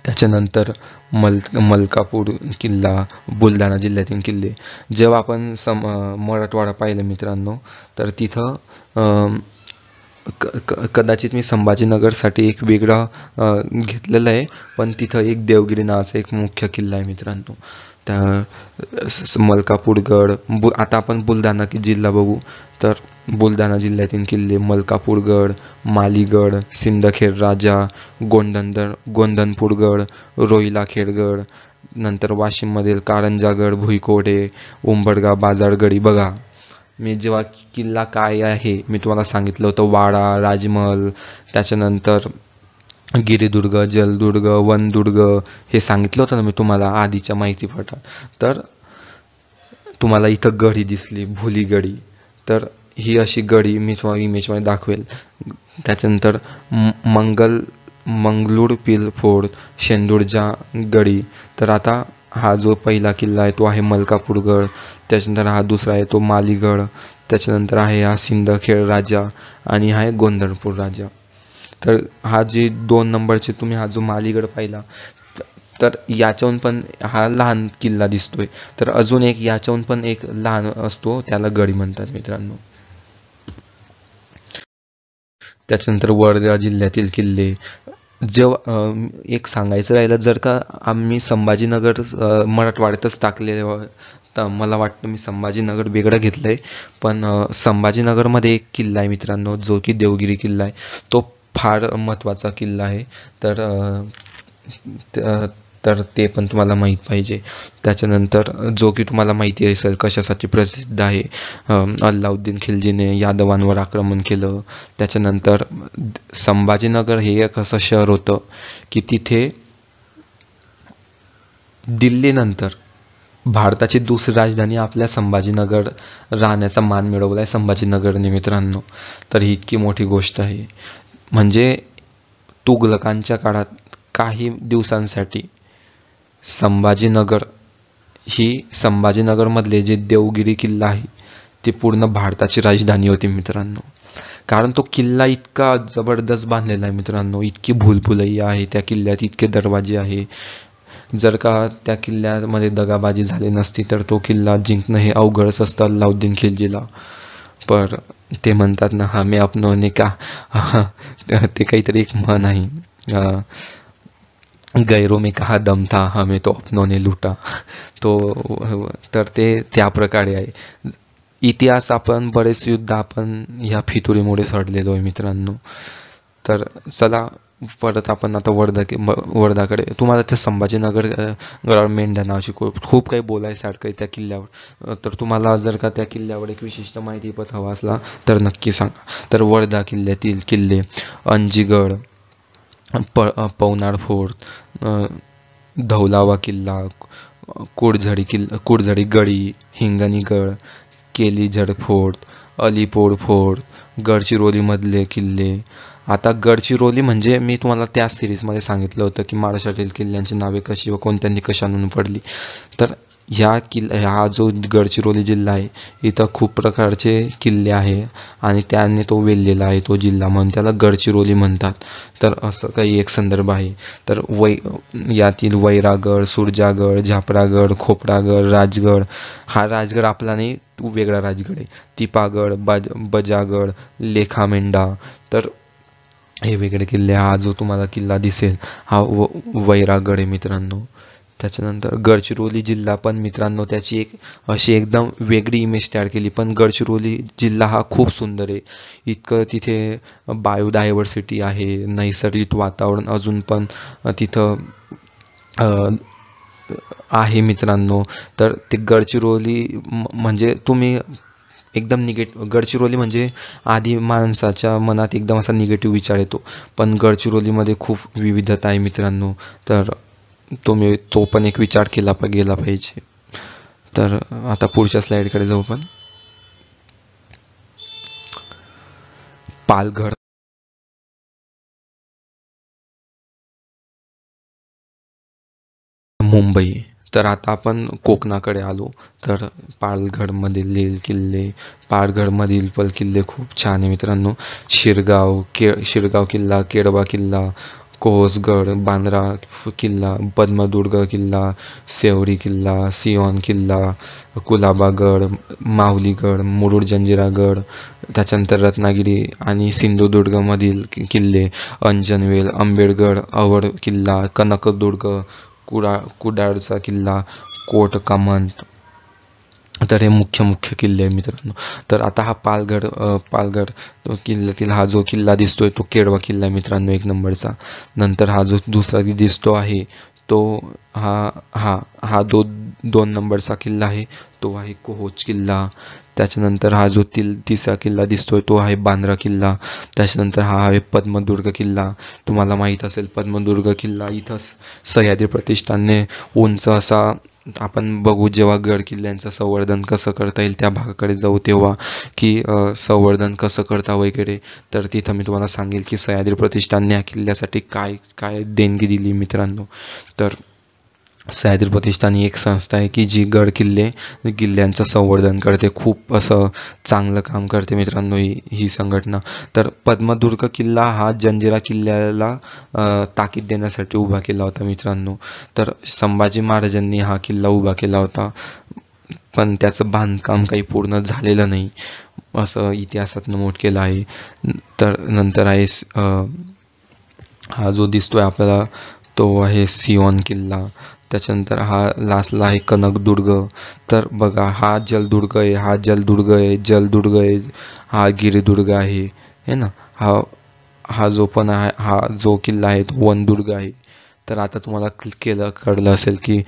त्याच्यानंतर मल मलकापूर किल्ला बुलढाणा जिल्ह्यातील किल्ले जेव्हा आपण सम मराठवाडा पाहिलं मित्रांनो तर तिथं क कदाचित मी संभाजीनगरसाठी एक वेगळा घेतलेलं आहे पण तिथं एक देवगिरी नावाचा एक मुख्य किल्ला आहे मित्रांनो त्या मलकापूरगड बु आता आपण बुलढाणा की जिल्हा बघू तर बुलढाणा जिल्ह्यातील किल्ले मलकापूरगड मालीगड सिंदखेड राजा गोंडनदर गोंधनपूरगड रोहिला खेडगड नंतर वाशिममधील कारंजागड भुईकोडे उंबडगा बाजारगडी बघा मी जेव्हा किल्ला काय आहे मी तुम्हाला सांगितलं होतं वाडा राजमहल त्याच्यानंतर गिरीदुर्ग जलदुर्ग वनदुर्ग हे सांगितलं होतं ना मी तुम्हाला आधीच्या माहितीपटा तर तुम्हाला इथं गडी दिसली भुली गडी तर ही अशी गडी मी तुम्हाला इमेजमध्ये दाखवेल त्याच्यानंतर मंगल मंगलूर पिलफोड शेंदूरच्या गडी तर आता हा जो पहिला किल्ला आहे तो आहे मलकापूरगड त्याच्यानंतर हा दुसरा आहे तो मालीगड त्याच्यानंतर आहे हा सिंदखेड राजा आणि हा आहे गोंधळपूर राजा तर हा जे दोन नंबरचे तुम्ही हा जो मालीगड पाहिला तर याच्याहून पण हा लहान किल्ला दिसतोय तर अजून एक याच्याहून पण एक लहान असतो त्याला गडी म्हणतात मित्रांनो त्याच्यानंतर वर्धा जिल्ह्यातील किल्ले जेव्हा एक सांगायचं राहिलं जर का आम्ही संभाजीनगर मराठवाड्यातच टाकले तर मला वाटतं मी संभाजीनगर वेगळं घेतलं आहे पण संभाजीनगरमध्ये एक किल्ला आहे मित्रांनो जो की देवगिरी किल्ला आहे तो फार महत्त्वाचा किल्ला आहे तर तर ते पण तुम्हाला माहित पाहिजे त्याच्यानंतर जो की तुम्हाला माहिती असेल कशासाठी प्रसिद्ध आहे अल्लाउद्दीन खिलजीने यादवांवर आक्रमण केलं त्याच्यानंतर संभाजीनगर हे एक असं शहर होतं की तिथे दिल्लीनंतर भारताची दुसरी राजधानी आपल्या संभाजीनगर राहण्याचा मान मिळवला आहे संभाजीनगरने मित्रांनो तर ही इतकी मोठी गोष्ट आहे म्हणजे तुघलकांच्या काळात काही दिवसांसाठी संभाजीनगर ही मधले जे देवगिरी किल्ला आहे ते पूर्ण भारताची राजधानी होती मित्रांनो कारण तो किल्ला इतका जबरदस्त बांधलेला आहे मित्रांनो इतकी भूलभुलई आहे त्या किल्ल्यात इतके दरवाजे आहे जर का त्या किल्ल्यामध्ये दगाबाजी झाली नसती तर तो किल्ला जिंकणं हे अवघडच असतं अल्लाउद्दीन खिलजीला पण ते म्हणतात ना हा मी आपणवणे का [LAUGHS] ते काहीतरी एक म्हण आहे गैरों में कहा दम था हमें तो अपनों ने लुटा तो तर ते त्या प्रकारे आहे इतिहास आपण बरेच युद्ध आपण ह्या फितुरीमुळे सडलेलो आहे मित्रांनो तर चला परत आपण आता वर्धा वर्धाकडे तुम्हाला त्या संभाजीनगर गडावर मेंढ्या नावाची खूप काही बोलायसारखं आहे त्या किल्ल्यावर तर तुम्हाला जर का त्या किल्ल्यावर एक विशिष्ट माहितीपत हवा असला तर नक्की सांगा तर वर्धा किल्ल्यातील किल्ले अंजीगड प पवनार फोर्ट धौलावा किल्ला कुडझडी किल्ला कुडझडी गडी हिंगणीगड केलीझड फोर्ट अलीपोड फोर्ट गडचिरोलीमधले किल्ले आता गडचिरोली म्हणजे मी तुम्हाला त्या सिरीजमध्ये सांगितलं होतं की महाराष्ट्रातील किल्ल्यांची नावे कशी व कोणत्या कशी पडली तर ह्या किल्ला हा जो गडचिरोली जिल्हा आहे इथं खूप प्रकारचे किल्ले आहे आणि त्याने तो वेललेला आहे तो जिल्हा म्हणून त्याला गडचिरोली म्हणतात तर असं काही एक संदर्भ आहे तर वै यातील वैरागड सुरजागड झापरागड खोपरागड राजगड हा राजगड आपला नाही वेगळा राजगड आहे तिपागड बज बजागड लेखामेंढा तर हे वेगळे किल्ले हा जो तुम्हाला किल्ला दिसेल हा व वैरागड आहे मित्रांनो त्याच्यानंतर गडचिरोली जिल्हा पण मित्रांनो त्याची एक अशी एकदम वेगळी इमेज तयार केली पण गडचिरोली जिल्हा हा खूप सुंदर आहे इतकं तिथे बायोडायव्हर्सिटी आहे नैसर्गिक वातावरण अजून पण तिथं आहे मित्रांनो तर ते गडचिरोली म्हणजे तुम्ही एकदम निगेटिव गडचिरोली म्हणजे आधी माणसाच्या मनात एकदम असा निगेटिव्ह विचार येतो पण गडचिरोलीमध्ये खूप विविधता आहे मित्रांनो तर तो मी तो पण एक विचार केला पण गेला पाहिजे तर आता पुढच्या कडे जाऊ पण पालघर मुंबई तर आता आपण कोकणाकडे आलो तर पालघरमधील लेल किल्ले पालघरमधील पल किल्ले खूप छान आहे मित्रांनो शिरगाव शिरगाव किल्ला केडवा किल्ला कोसगड बांद्रा किल्ला पद्मदुर्ग किल्ला सेवरी किल्ला सिओन किल्ला कुलाबागड गड मुरुड जंजिरागड त्याच्यानंतर रत्नागिरी आणि सिंधुदुर्गमधील किल्ले अंजनवेल आंबेडगड अवड किल्ला कनकदुर्ग कुडा कुडाळचा किल्ला कोट कामंत तर हे मुख्य मुख्य किल्ले आहे मित्रांनो तर आता हा पालगड पालगड किल्ल्यातील हा जो किल्ला दिसतोय तो केडवा किल्ला आहे मित्रांनो एक नंबरचा नंतर हा जो दुसरा दिसतो आहे तो हा हा हा दो दोन नंबरचा किल्ला आहे तो आहे कोहोच किल्ला त्याच्यानंतर हा जो तिल तिसरा किल्ला दिसतोय तो आहे बांद्रा किल्ला त्याच्यानंतर हा आहे पद्मदुर्ग किल्ला तुम्हाला माहीत असेल पद्मदुर्ग किल्ला इथं सह्याद्री प्रतिष्ठानने उंच असा आपण बघू जेव्हा गड किल्ल्यांचं संवर्धन कसं करता येईल त्या भागाकडे जाऊ तेव्हा की संवर्धन कसं करता वगैरे तर तिथं मी तुम्हाला सांगेल की सह्याद्री प्रतिष्ठानने या किल्ल्यासाठी काय काय देणगी दिली मित्रांनो तर सह्याद्री प्रतिष्ठान ही एक संस्था आहे की जी गड किल्ले किल्ल्यांचं संवर्धन करते खूप असं चांगलं काम करते मित्रांनो ही ही संघटना तर पद्मदुर्ग किल्ला हा जंजिरा किल्ल्याला ताकीद देण्यासाठी उभा केला होता मित्रांनो तर संभाजी महाराजांनी हा किल्ला उभा केला होता पण त्याचं बांधकाम काही पूर्ण झालेलं नाही असं इतिहासात नमूद केलं आहे तर नंतर आहे हा जो दिसतोय आपल्याला तो आहे सिओन किल्ला त्याच्यानंतर हा लास्टला आहे कनकदुर्ग तर बघा हा जलदुर्ग आहे हा जलदुर्ग आहे जलदुर्ग आहे हा गिरिदुर्ग आहे हे ना हा हा जो पण आहे हा जो किल्ला आहे तो वनदुर्ग आहे तर आता तुम्हाला केलं कळलं असेल की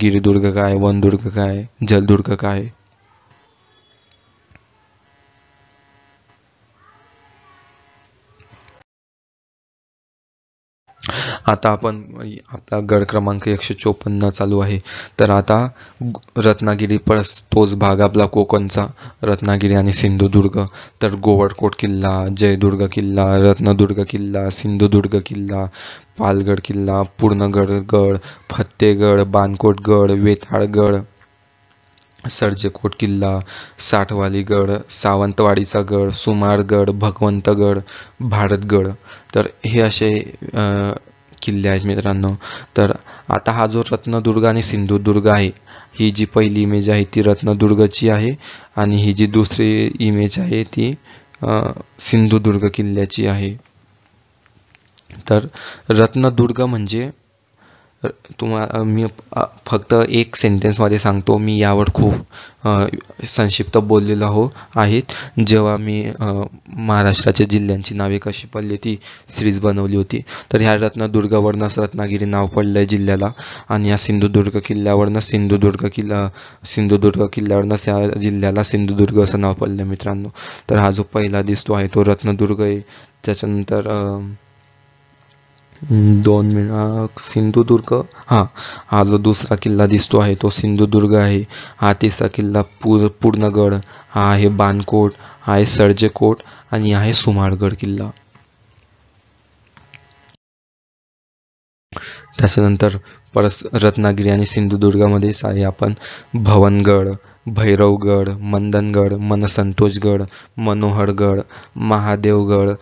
गिरिदुर्ग काय वनदुर्ग काय जलदुर्ग काय आता आपण आपला गड क्रमांक एकशे चोपन्न चालू आहे तर आता रत्नागिरी परस तोच भाग आपला कोकणचा रत्नागिरी आणि सिंधुदुर्ग तर गोवळकोट किल्ला जयदुर्ग किल्ला रत्नदुर्ग किल्ला सिंधुदुर्ग किल्ला पालगड किल्ला पूर्णगडगड फत्तेगड बानकोटगड वेताळगड सर्जेकोट किल्ला साठवालीगड सावंतवाडीचा गड सुमारगड भगवंतगड भारतगड तर हे असे किल्ले आहेत मित्रांनो तर आता हा जो रत्नदुर्ग आणि सिंधुदुर्ग आहे ही जी पहिली इमेज आहे ती रत्नदुर्गची आहे आणि ही जी दुसरी इमेज आहे ती सिंधुदुर्ग किल्ल्याची आहे तर रत्नदुर्ग म्हणजे तुम्हा मी फक्त एक सेंटेन्समध्ये सांगतो मी यावर खूप संक्षिप्त बोललेलो हो आहेत जेव्हा मी महाराष्ट्राच्या जिल्ह्यांची नावे कशी पडली ती सिरीज बनवली होती तर ह्या रत्नदुर्गावरनंच रत्नागिरी नाव पडलं आहे जिल्ह्याला आणि या सिंधुदुर्ग किल्ल्यावरनं सिंधुदुर्ग किल्ला सिंधुदुर्ग किल्ल्यावरनंच या जिल्ह्याला सिंधुदुर्ग असं नाव पडलं मित्रांनो तर हा जो पहिला दिसतो आहे तो रत्नदुर्ग आहे त्याच्यानंतर दोन मिनिट सिंधुदुर्ग हा हा जो दुसरा किल्ला दिसतो आहे तो सिंधुदुर्ग आहे हा तिसरा किल्ला पूर्णगड हा आहे बाणकोट हा आहे सर्जेकोट आणि आहे सुमारगड किल्ला त्याच्यानंतर परस रत्नागिरी आणि सिंधुदुर्गामध्ये आहे आपण भवनगड भैरवगड मंदनगड मनसंतोषगड मनोहरगड महादेवगड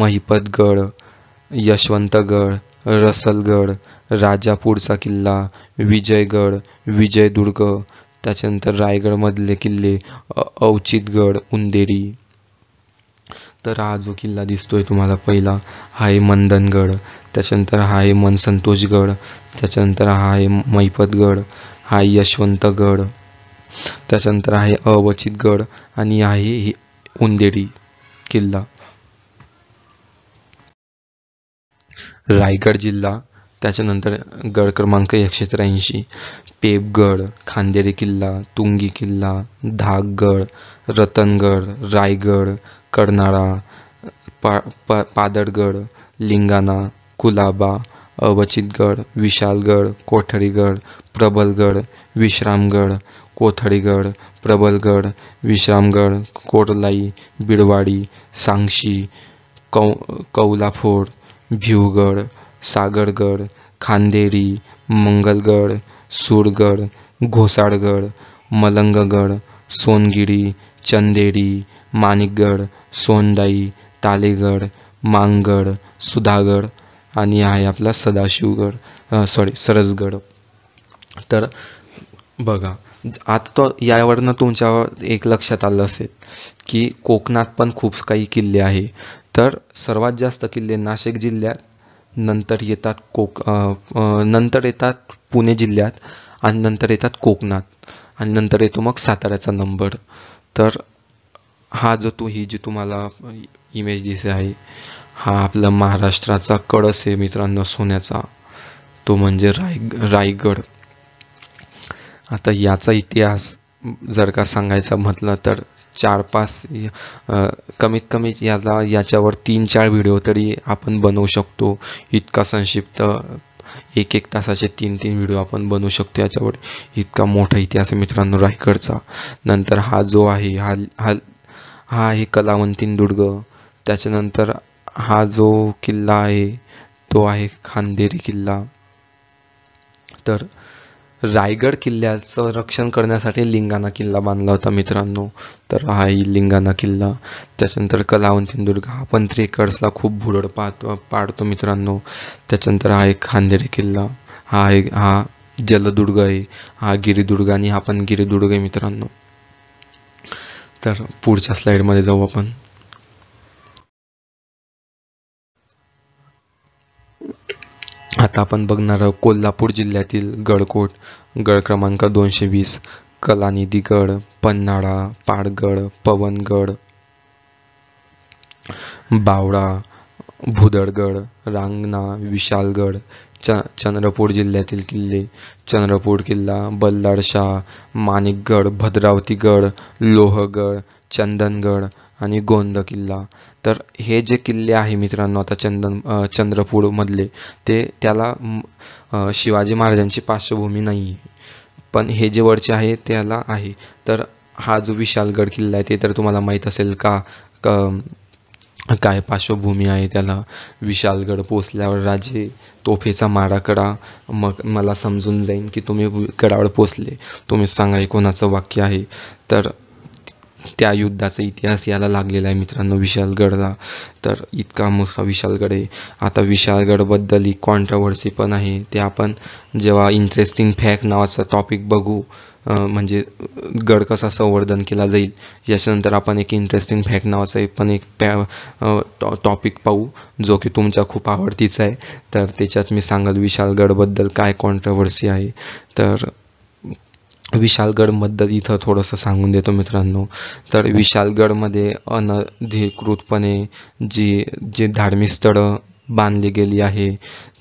महिपतगड यशवंतगड रसलगड राजापूरचा किल्ला विजयगड विजयदुर्ग त्याच्यानंतर रायगडमधले किल्ले अवचितगड उंदेरी तर हा जो किल्ला दिसतोय तुम्हाला पहिला हा आहे मंदनगड त्याच्यानंतर हा आहे मनसंतोषगड त्याच्यानंतर हा आहे मैपतगड हा यशवंतगड त्याच्यानंतर आहे अवचितगड आणि आहे उंदेरी किल्ला रायगड जिल्हा त्याच्यानंतर गड क्रमांक एकशे त्र्याऐंशी पेपगड खांदेरी किल्ला तुंगी किल्ला धाकगड रतनगड रायगड कर्नाळा पा पा पादडगड लिंगाणा कुलाबा अवचितगड विशालगड कोठडीगड प्रबलगड विश्रामगड कोथडीगड प्रबलगड विश्रामगड कोटलाई बिडवाडी सांगशी कौ कौलाफोड भिवगड सागरगड खांदेरी मंगलगड सूरगड घोसाळगड मलंगगड सोनगिरी चंदेरी माणिकगड सोनदाई तालेगड मांगड सुधागड आणि आहे आपला सदाशिवगड सॉरी सरसगड तर बघा आता तो यावरनं तुमच्या एक लक्षात आलं असेल की कोकणात पण खूप काही किल्ले आहे तर सर्वात जास्त किल्ले नाशिक जिल्ह्यात नंतर येतात कोक नंतर येतात पुणे जिल्ह्यात आणि नंतर येतात कोकणात आणि नंतर येतो मग साताऱ्याचा नंबर तर हा जो तो ही जी तुम्हाला इमेज दिसे आहे हा आपला महाराष्ट्राचा कळस आहे मित्रांनो सोन्याचा तो म्हणजे राय रायगड आता याचा इतिहास जर का सांगायचा म्हटलं तर चार पाच कमीत कमी याला याच्यावर तीन चार व्हिडिओ तरी आपण बनवू शकतो इतका संक्षिप्त एक एक तासाचे तीन तीन व्हिडिओ आपण बनवू शकतो याच्यावर इतका मोठा इतिहास आहे मित्रांनो रायगडचा नंतर हा जो आहे हा हा हा आहे कलावंतीन दुर्ग त्याच्यानंतर हा जो किल्ला आहे तो आहे खांदेरी किल्ला तर रायगड किल्ल्याचं रक्षण करण्यासाठी लिंगाणा किल्ला बांधला होता मित्रांनो तर हा ही लिंगाणा किल्ला त्याच्यानंतर कलावंतीन दुर्ग हा पण त्रेकर्सला खूप भुरड पाहतो पाडतो मित्रांनो त्याच्यानंतर हा एक खांदेरी किल्ला हा एक हा जलदुर्ग आहे हा गिरिदुर्ग आणि हा पण गिरिदुर्ग आहे मित्रांनो तर पुढच्या स्लाईडमध्ये जाऊ आपण आता आपण बघणार आहोत कोल्हापूर जिल्ह्यातील गडकोट गड क्रमांक दोनशे वीस कलानिधीगड पन्हाळा पाडगड पवनगड बावडा भुदरगड रांगणा विशालगड च चंद्रपूर जिल्ह्यातील किल्ले चंद्रपूर किल्ला बल्लाडशाह माणिकगड भद्रावतीगड लोहगड चंदनगड आणि गोंद किल्ला तर हे जे किल्ले आहे मित्रांनो आता चंदन चंद्रपूरमधले ते त्याला शिवाजी महाराजांची पार्श्वभूमी नाही पण हे जे वरचे आहे त्याला आहे तर हा जो विशालगड किल्ला आहे ते तर तुम्हाला माहीत असेल का काय पार्श्वभूमी आहे त्याला विशालगड पोचल्यावर राजे तोफेचा मारा करा मग मला समजून जाईन की तुम्ही गडावर पोचले तुम्ही सांगा कोणाचं वाक्य आहे तर त्या युद्धाचा इतिहास याला लागलेला आहे मित्रांनो विशालगडला तर इतका मोठा विशालगड आहे आता विशालगडबद्दल ही कॉन्ट्रवर्सी पण आहे ते आपण जेव्हा इंटरेस्टिंग फॅक्ट नावाचा टॉपिक बघू म्हणजे गड कसा संवर्धन केला जाईल याच्यानंतर आपण एक इंटरेस्टिंग फॅक्ट नावाचा पण एक पॅ टॉपिक पाहू जो की तुमचा खूप आवडतीचा आहे तर त्याच्यात मी सांगाल विशालगडबद्दल काय कॉन्ट्रवर्सी आहे तर विशालगडमद्दल इथं थोडंसं सांगून देतो मित्रांनो तर विशालगडमध्ये अनधिकृतपणे जी जे धार्मिक स्थळं बांधली गेली आहे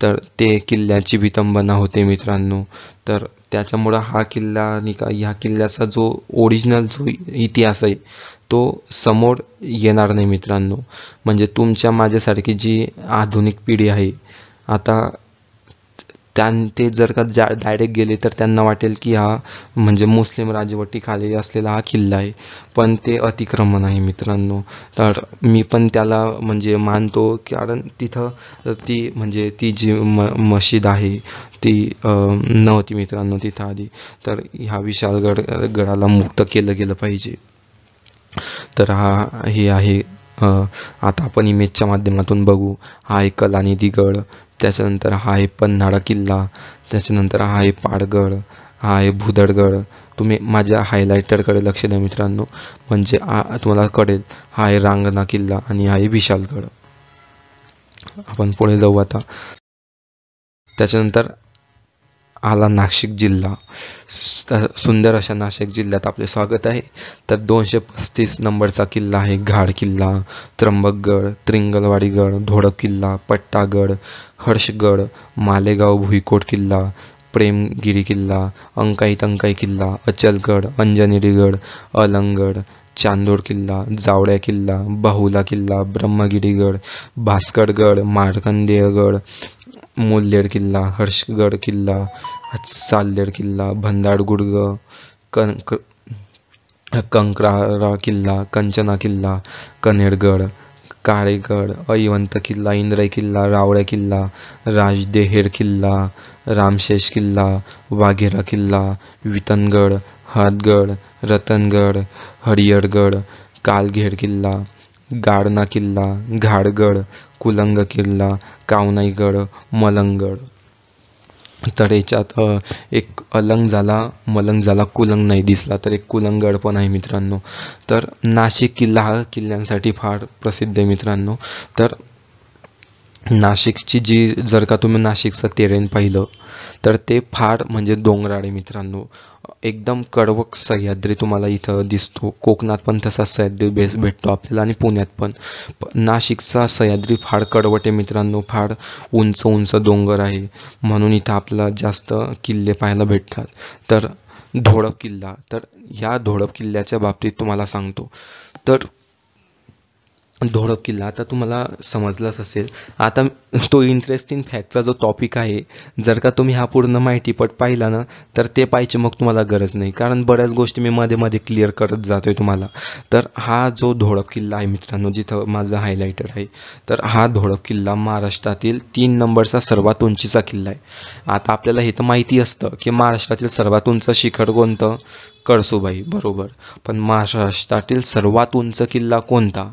तर ते किल्ल्याची वितंबना होते मित्रांनो तर त्याच्यामुळं हा किल्ला निका ह्या किल्ल्याचा जो ओरिजिनल जो इतिहास आहे तो समोर येणार नाही मित्रांनो म्हणजे तुमच्या माझ्यासारखी जी आधुनिक पिढी आहे आता त्यां ते जर का डायरेक्ट गेले तर त्यांना वाटेल की हा म्हणजे मुस्लिम राजवटीखाली असलेला हा किल्ला आहे पण ते अतिक्रमण आहे मित्रांनो तर मी पण त्याला म्हणजे मानतो कारण तिथं ती म्हणजे ती जी म मशीद आहे ती नव्हती मित्रांनो तिथं आधी तर ह्या विशालगड गडाला मुक्त केलं गेलं पाहिजे तर हा हे आहे आता आपण इमेजच्या माध्यमातून बघू हा एक कलानिधी गड त्याच्यानंतर हा आहे पन्हाळा किल्ला त्याच्यानंतर हा आहे पाडगड हा आहे भुदडगड तुम्ही माझ्या हायलायटरकडे लक्ष द्या मित्रांनो म्हणजे तुम्हाला कळेल हा आहे रांगणा किल्ला आणि हा आहे विशालगड आपण पुढे जाऊ आता त्याच्यानंतर आला नाशिक जिल्हा सुंदर अशा नाशिक जिल्ह्यात आपले स्वागत आहे तर दोनशे पस्तीस नंबरचा किल्ला आहे घाड किल्ला त्र्यंबकगड त्रिंगलवाडीगड धोडक किल्ला पट्टागड हर्षगड मालेगाव भुईकोट किल्ला प्रेमगिरी किल्ला अंकाई तंकाई किल्ला अचलगड अंजनेरीगड अलंगड चांदोड किल्ला जावळ्या किल्ला बाहुला किल्ला ब्रह्मगिरीगड भास्करगड मार्कंदेयगड मुल्लेड किल्ला हर्षगड किल्ला साल्लेड किल्ला भंडारगुडग कनक कंकराळा किल्ला कंचना किल्ला कनेडगड काळेगड अयवंत किल्ला इंद्रय किल्ला रावळ्या किल्ला राजदेहेर किल्ला रामशेष किल्ला वाघेरा किल्ला वितनगड हातगड रतनगड हरिहरगड कालघेड किल्ला गाडना किल्ला घाडगड कुलंग किल्ला कावनाईगड मलंगड तर याच्यात एक अलंग झाला मलंग झाला कुलंग नाही दिसला तर एक कुलंगड पण आहे मित्रांनो तर नाशिक किल्ला हा किल्ल्यांसाठी फार प्रसिद्ध आहे मित्रांनो तर नाशिकची जी जर का तुम्ही नाशिकचं तेरेन पाहिलं तर ते फार म्हणजे डोंगराळ आहे मित्रांनो एकदम कडवक सह्याद्री तुम्हाला इथं दिसतो कोकणात पण तसा सह्याद्री बेस भेटतो आपल्याला आणि पुण्यात पण नाशिकचा सह्याद्री फार कडवट आहे मित्रांनो फार उंच उंच डोंगर आहे म्हणून इथं आपला जास्त किल्ले पाहायला भेटतात तर धोडप किल्ला तर या धोडप किल्ल्याच्या बाबतीत तुम्हाला सांगतो तर धोडप किल्ला आता तुम्हाला समजलंच असेल आता तो इंटरेस्टिंग फॅक्टचा जो टॉपिक आहे जर का तुम्ही हा पूर्ण माहितीपट पाहिला ना तर ते पाहिजे मग तुम्हाला गरज नाही कारण बऱ्याच गोष्टी मी मध्ये मध्ये क्लिअर करत जातो आहे तुम्हाला तर हा जो धोळप किल्ला आहे मित्रांनो जिथं माझा हायलायटर आहे तर हा धोडप किल्ला महाराष्ट्रातील तीन नंबरचा सर्वात उंचीचा किल्ला आहे आता आपल्याला हे तर माहिती असतं की महाराष्ट्रातील सर्वात उंच शिखर कोणतं कळसुबाई बरोबर पण महाराष्ट्रातील सर्वात उंच किल्ला कोणता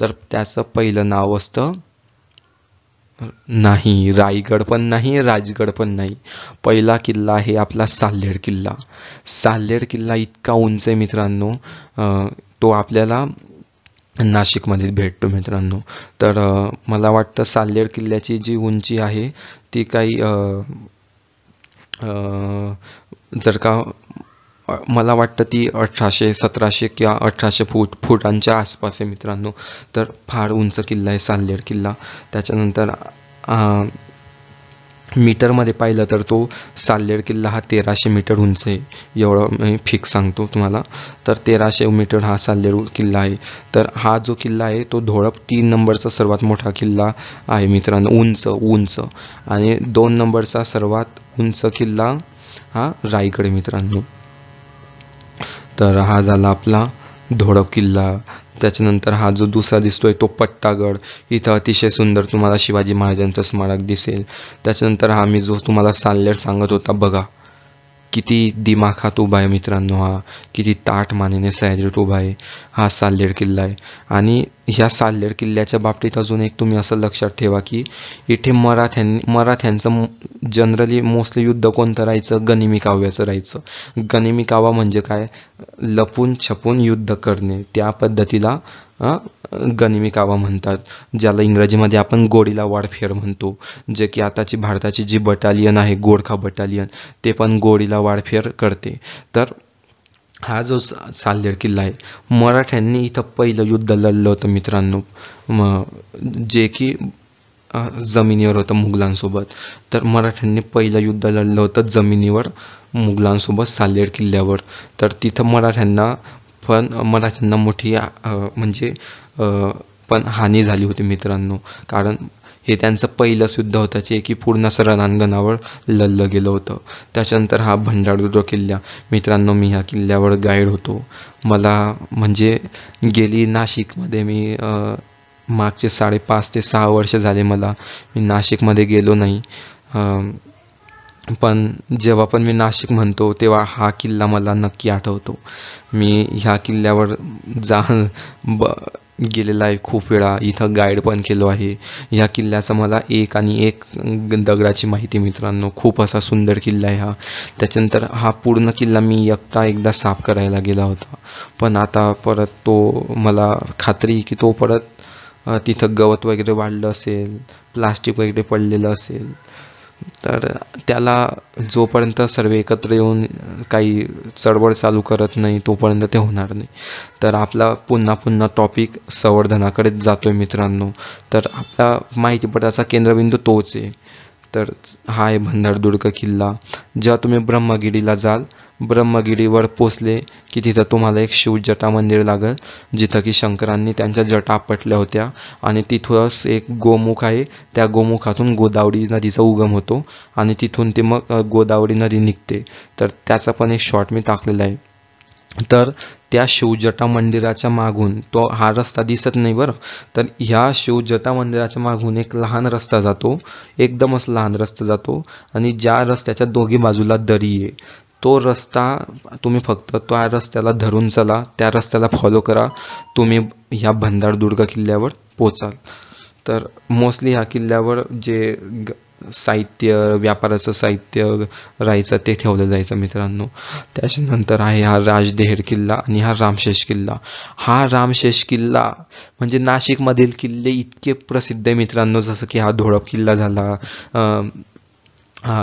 तर त्याचं पहिलं नाव असतं नाही रायगड पण नाही राजगड पण नाही पहिला किल्ला आहे आपला साल्हेड किल्ला साल्हेड किल्ला इतका उंच आहे मित्रांनो तो आपल्याला नाशिकमध्ये भेटतो मित्रांनो तर मला वाटतं साल्हेड किल्ल्याची जी उंची आहे ती काही जर का मला वाटतं ती अठराशे सतराशे किंवा अठराशे फूट फुटांच्या आसपास आहे मित्रांनो तर फार उंच किल्ला आहे साल्लेड किल्ला त्याच्यानंतर मीटरमध्ये पाहिलं तर तो साल्लेड किल्ला हा तेराशे मीटर उंच आहे एवढं मी फिक्स सांगतो तुम्हाला तर तेराशे मीटर हा साल्लेड किल्ला आहे तर हा जो किल्ला आहे तो धोळप तीन नंबरचा सर्वात मोठा किल्ला आहे मित्रांनो उंच उंच आणि दोन नंबरचा सर्वात उंच किल्ला हा रायगड मित्रांनो तर हा झाला आपला धोडप किल्ला त्याच्यानंतर हा जो दुसरा दिसतोय तो पट्टागड इथं अतिशय सुंदर तुम्हाला शिवाजी महाराजांचं स्मारक दिसेल त्याच्यानंतर हा मी जो तुम्हाला सांगले सांगत होता बघा किती दिमाखात उभा आहे मित्रांनो हा किती ताट मानेने सॅजरेट उभा आहे हा साल्लेड किल्ला आहे आणि ह्या साल्लेड किल्ल्याच्या बाबतीत अजून एक तुम्ही असं लक्षात ठेवा की इथे मराठ्यांनी मराठ्यांचं जनरली मोस्टली युद्ध कोणतं राहायचं गनिमी काव्याचं राहायचं गनिमी कावा म्हणजे काय लपून छपून युद्ध करणे त्या पद्धतीला गनिमी कावा म्हणतात ज्याला इंग्रजीमध्ये आपण गोडीला वाडफेर म्हणतो जे की आताची भारताची जी बटालियन आहे गोडखा बटालियन ते पण गोडीला वाडफेर करते तर हा जो सालेड किल्ला आहे मराठ्यांनी इथं पहिलं युद्ध लढलं होतं मित्रांनो जे की जमिनीवर होतं मुघलांसोबत तर मराठ्यांनी पहिलं युद्ध लढलं होतं जमिनीवर मुघलांसोबत साल्लेड किल्ल्यावर तर तिथं मराठ्यांना पण मला त्यांना मोठी म्हणजे पण हानी झाली होती मित्रांनो कारण हे त्यांचं पहिलं युद्ध होतं जे की पूर्ण रणांगणावर लढलं गेलं होतं त्याच्यानंतर हा भंडारदुर्ग किल्ला मित्रांनो मी ह्या किल्ल्यावर गाईड होतो मला म्हणजे गेली नाशिकमध्ये मी मागचे साडेपाच ते सहा वर्ष झाले मला मी नाशिकमध्ये गेलो नाही पण जेव्हा पण मी नाशिक म्हणतो तेव्हा हा किल्ला मला नक्की आठवतो मी ह्या किल्ल्यावर जा ब गेलेला आहे खूप वेळा इथं गाईड पण केलो आहे ह्या किल्ल्याचा मला एक आणि एक दगडाची माहिती मित्रांनो खूप असा सुंदर किल्ला आहे हा त्याच्यानंतर हा पूर्ण किल्ला मी एकटा एकदा साफ करायला गेला होता पण आता परत तो मला खात्री की तो परत तिथं गवत वगैरे वाढलं असेल प्लास्टिक वगैरे पडलेलं असेल तर त्याला जोपर्यंत सर्व एकत्र येऊन काही चळवळ चालू करत नाही तोपर्यंत ते होणार नाही तर आपला पुन्हा पुन्हा टॉपिक संवर्धनाकडे जातोय मित्रांनो तर आपला माहिती माहितीपटाचा केंद्रबिंदू तोच आहे तर हा आहे भंडारदुर्ग किल्ला जेव्हा तुम्ही ब्रह्मगिरीला जाल ब्रह्मगिरीवर पोचले की तिथं तुम्हाला एक शिवजटा मंदिर लागेल जिथं की शंकरांनी त्यांच्या जटा पटल्या होत्या आणि तिथूनच एक गोमुख आहे त्या गोमुखातून गोदावरी नदीचा उगम होतो आणि तिथून ते मग गोदावरी नदी निघते तर त्याचा पण एक शॉर्ट मी टाकलेला आहे तर त्या शिवजटा मंदिराच्या मागून तो हा रस्ता दिसत नाही बरं तर ह्या शिवजटा मंदिराच्या मागून एक लहान रस्ता जातो एकदमच लहान रस्ता जातो आणि ज्या रस्त्याच्या दोघी बाजूला दरी आहे तो रस्ता तुम्ही फक्त त्या रस्त्याला धरून चला त्या रस्त्याला फॉलो करा तुम्ही ह्या दुर्ग किल्ल्यावर पोचाल तर मोस्टली ह्या किल्ल्यावर जे साहित्य व्यापाराचं साहित्य राहायचं ते ठेवलं जायचं मित्रांनो त्याच्यानंतर आहे हा राजदेहेर किल्ला आणि हा रामशेष किल्ला हा रामशेष किल्ला म्हणजे नाशिकमधील किल्ले इतके प्रसिद्ध आहे मित्रांनो जसं की हा धोळप किल्ला झाला हा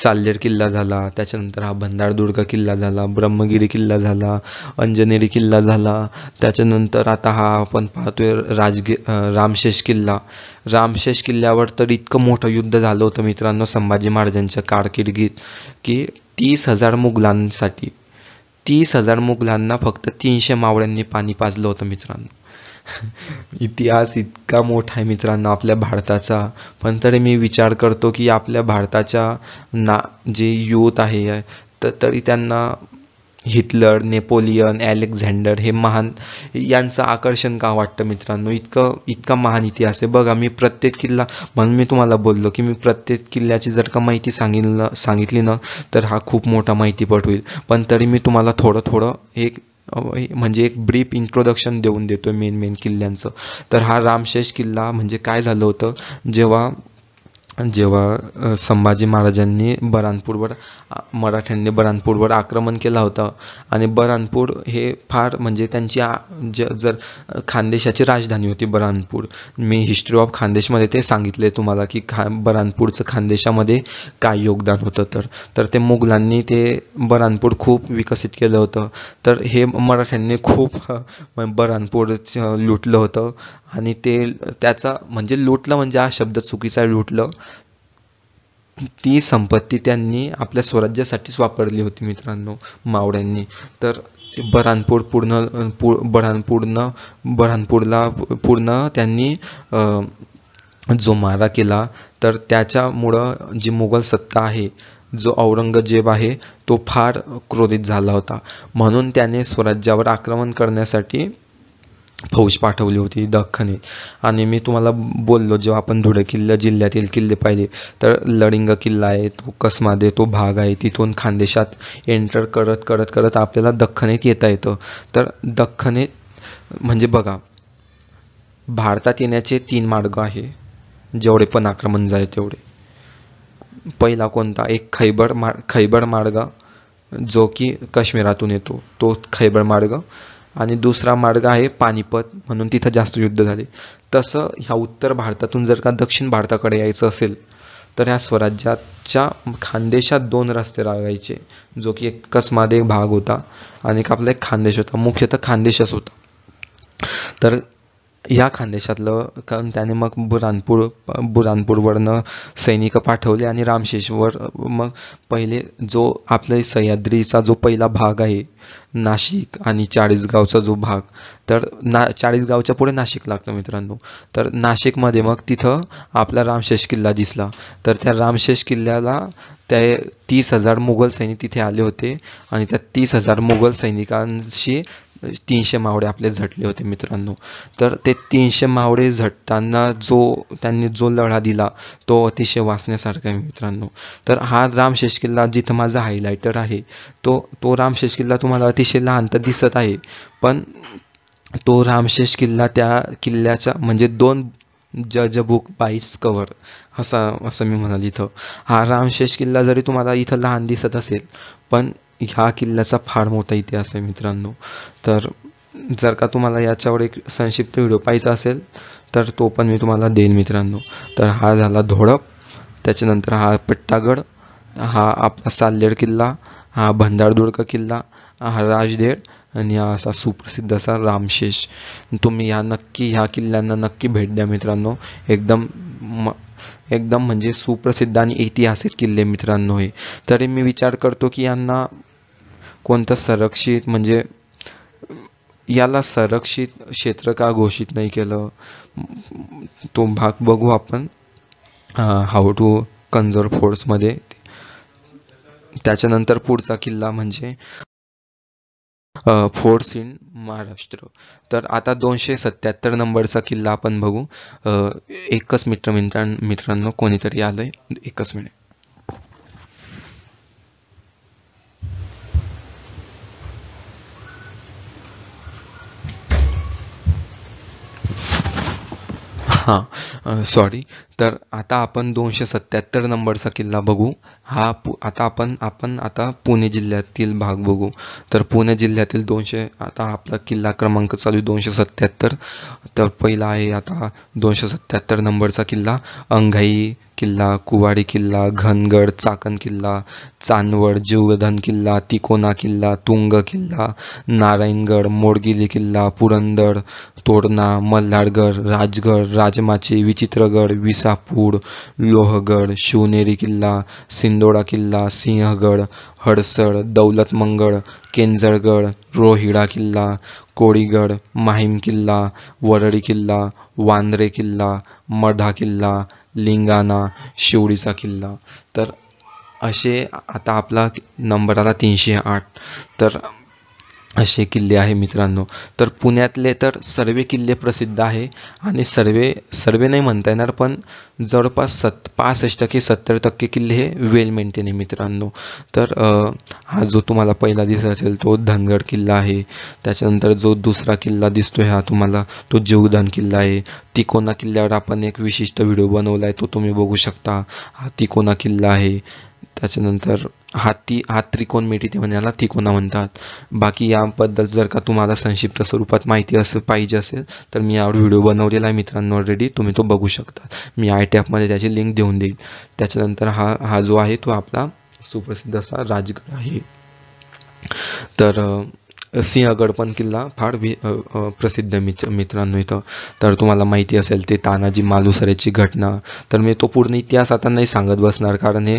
साल्लेर किल्ला झाला त्याच्यानंतर हा भंडारदुर्ग किल्ला झाला ब्रह्मगिरी किल्ला झाला अंजनेरी किल्ला झाला त्याच्यानंतर आता हा आपण पाहतोय राजगी रामशेष किल्ला रामशेष किल्ल्यावर तर इतकं मोठं युद्ध झालं होतं मित्रांनो संभाजी महाराजांच्या कारकिर्दीत की तीस हजार मुघलांसाठी तीस हजार मुघलांना फक्त तीनशे मावळ्यांनी पाणी पाजलं होतं मित्रांनो इतिहास इतका मोठा आहे मित्रांनो आपल्या भारताचा पण तरी मी विचार करतो की आपल्या भारताच्या ना जे युथ आहे तर तरी त्यांना हिटलर नेपोलियन अलेक्झांडर हे महान यांचं आकर्षण का वाटतं मित्रांनो इतकं इतका महान इतिहास आहे बघा मी प्रत्येक किल्ला म्हणून मी तुम्हाला बोललो की मी प्रत्येक किल्ल्याची जर का माहिती सांगितलं सांगितली ना तर हा खूप मोठा माहितीपट होईल पण तरी मी तुम्हाला थोडं थोडं एक म्हणजे एक ब्रीफ इंट्रोडक्शन देऊन देतो मेन मेन किल्ल्यांचं तर हा रामशेष किल्ला म्हणजे काय झालं होतं जेव्हा जेव्हा संभाजी महाराजांनी बऱ्हाणपूरवर मराठ्यांनी बऱ्हाणपूरवर आक्रमण केलं होतं आणि बऱ्हाणपूर हे फार म्हणजे त्यांची ज जर खानदेशाची राजधानी होती बऱ्हाणपूर मी हिस्ट्री ऑफ खानदेशमध्ये ते सांगितले तुम्हाला की खा बऱ्हाणपूरचं खानदेशामध्ये काय योगदान होतं तर तर ते मुघलांनी ते बऱ्हाणपूर खूप विकसित केलं होतं तर हे मराठ्यांनी खूप बऱ्हाणपूर लुटलं होतं आणि ते त्याचा म्हणजे लुटलं म्हणजे हा शब्द चुकीचा लुटलं ती संपत्ती त्यांनी आपल्या स्वराज्यासाठीच वापरली होती मित्रांनो मावळ्यांनी तर बऱ्हाणपूर पूर्ण बऱ्हाणपूर्ण बऱ्हाणपूरला पूर्ण त्यांनी जो मारा केला तर त्याच्यामुळं जी मुघल सत्ता आहे जो औरंगजेब आहे तो फार क्रोधित झाला होता म्हणून त्याने स्वराज्यावर आक्रमण करण्यासाठी फौज पाठवली होती दख्खनीत आणि मी तुम्हाला बोललो जेव्हा आपण धुळे किल्ले जिल्ह्यातील किल्ले पाहिले तर लडिंग किल्ला आहे तो कसमादे तो भाग आहे तिथून खानदेशात एंटर करत करत करत आपल्याला दख्खनीत येता येतं तर दख्खनीत म्हणजे बघा भारतात येण्याचे तीन मार्ग आहे जेवढे पण आक्रमण झाले तेवढे पहिला कोणता एक खैबर मार्ग खैबर मार्ग जो की काश्मीरातून येतो तो खैबर मार्ग आणि दुसरा मार्ग आहे पानिपत म्हणून तिथं जास्त युद्ध झाले तसं ह्या उत्तर भारतातून जर का दक्षिण भारताकडे यायचं असेल तर ह्या स्वराज्याच्या खानदेशात दोन रस्ते लागायचे जो की एकच एक भाग होता आणि एक आपला एक खानदेश होता मुख्यतः खानदेशच होता तर या खानदेशातलं कारण त्याने मग बुऱ्हाणपूर बुऱ्हाणपूरवरनं सैनिक पाठवले आणि रामशेषवर मग पहिले जो आपले सह्याद्रीचा जो पहिला भाग आहे नाशिक आणि चाळीसगावचा जो भाग तर ना चाळीसगावच्या पुढे नाशिक लागतं मित्रांनो तर नाशिकमध्ये मग तिथं आपला रामशेष किल्ला दिसला तर त्या रामशेष किल्ल्याला त्या तीस हजार मुघल सैनिक तिथे आले होते आणि त्या तीस हजार मुघल सैनिकांशी तीनशे मावळे आपले झटले होते मित्रांनो तर ते तीनशे मावळे झटताना जो त्यांनी जो लढा दिला तो अतिशय वाचण्यासारखा आहे मित्रांनो तर हा रामशेष किल्ला जिथं माझा हायलायटर आहे तो तो रामशेष किल्ला तुम्हाला अतिशय लहान तर दिसत आहे पण तो रामशेष किल्ला त्या किल्ल्याच्या म्हणजे दोन जज बुक बाईट्स कवर असा असं मी म्हणाल इथं हा रामशेष किल्ला जरी तुम्हाला इथं लहान दिसत असेल पण ह्या किल्ल्याचा फार मोठा इतिहास आहे मित्रांनो तर जर का तुम्हाला याच्यावर एक संक्षिप्त व्हिडिओ पाहायचा असेल तर तो पण मी तुम्हाला देईन मित्रांनो तर हा झाला धोडप त्याच्यानंतर हा पट्टागड हा आपला साल्लेड किल्ला हा भंडारदुर्ग किल्ला हा राजदेड आणि हा असा सुप्रसिद्ध असा रामशेष तुम्ही ह्या नक्की ह्या किल्ल्यांना नक्की भेट द्या मित्रांनो एकदम एकदम म्हणजे सुप्रसिद्ध आणि ऐतिहासिक किल्ले मित्रांनो हे तरी मी विचार करतो की यांना कोणतं संरक्षित म्हणजे याला संरक्षित क्षेत्र का घोषित नाही केलं तो भाग बघू आपण हाऊ टू कन्झर्व मध्ये त्याच्यानंतर पुढचा किल्ला म्हणजे फोर्स इन महाराष्ट्र तर आता दोनशे सत्याहत्तर नंबरचा किल्ला आपण बघू एकच मित्र मित्रांनो कोणीतरी आलंय एकच मिनिट हा सॉरी तर आता आपण दोनशे सत्याहत्तर नंबरचा किल्ला बघू हा आता आपण आपण आता पुणे जिल्ह्यातील भाग बघू तर पुणे जिल्ह्यातील दोनशे आता आपला किल्ला क्रमांक चालू दोनशे सत्त्याहत्तर तर पहिला आहे आता दोनशे सत्याहत्तर नंबरचा किल्ला अंघाई किल्ला कुवाडी किल्ला घनगड चाकण किल्ला चांदवड जीवधन किल्ला तिकोना किल्ला तुंग किल्ला नारायणगड मोडगिली किल्ला पुरंदर तोरणा मल्हारगड राजगड राजमाचे विचित्रगड विसापूर लोहगड शिवनेरी किल्ला सिंदोडा किल्ला सिंहगड हडसड दौलतमंगळ केंजळगड रोहिडा किल्ला कोळीगड माहीम किल्ला वरळी किल्ला वांद्रे किल्ला मढा किल्ला लिंगाणा शिवडीचा किल्ला तर असे आता आपला नंबर आला तीनशे आठ तर असे किल्ले आहे मित्रांनो तर पुण्यातले तर सर्वे किल्ले प्रसिद्ध आहे आणि सर्वे सर्वे नाही म्हणता येणार पण जवळपास सत् पासष्ट टक्के सत्तर टक्के किल्ले हे वेल मेंटेन आहे मित्रांनो तर हा जो तुम्हाला पहिला दिसत असेल तो धनगड किल्ला आहे त्याच्यानंतर जो दुसरा किल्ला दिसतोय हा तुम्हाला तो जीवदान किल्ला आहे तिकोना किल्ल्यावर आपण एक विशिष्ट व्हिडिओ बनवला आहे तो तुम्ही बघू शकता हा तिकोना किल्ला आहे त्याच्यानंतर हाती हात त्रिकोण मिठी याला त्रिकोणा म्हणतात बाकी याबद्दल जर का तुम्हाला संक्षिप्त स्वरूपात माहिती असेल पाहिजे असेल तर मी यावर व्हिडिओ बनवलेला आहे मित्रांनो ऑलरेडी तुम्ही तो बघू शकता मी आय टॅपमध्ये त्याची लिंक देऊन देईल त्याच्यानंतर हा हा जो आहे तो आपला सुप्रसिद्ध असा राजगड आहे तर सिंहगड पण किल्ला फार प्रसिद्ध मित्र मित्रांनो इथं तर तुम्हाला माहिती असेल ते तानाजी मालुसरेची घटना तर मी तो पूर्ण इतिहास आता नाही सांगत बसणार कारण हे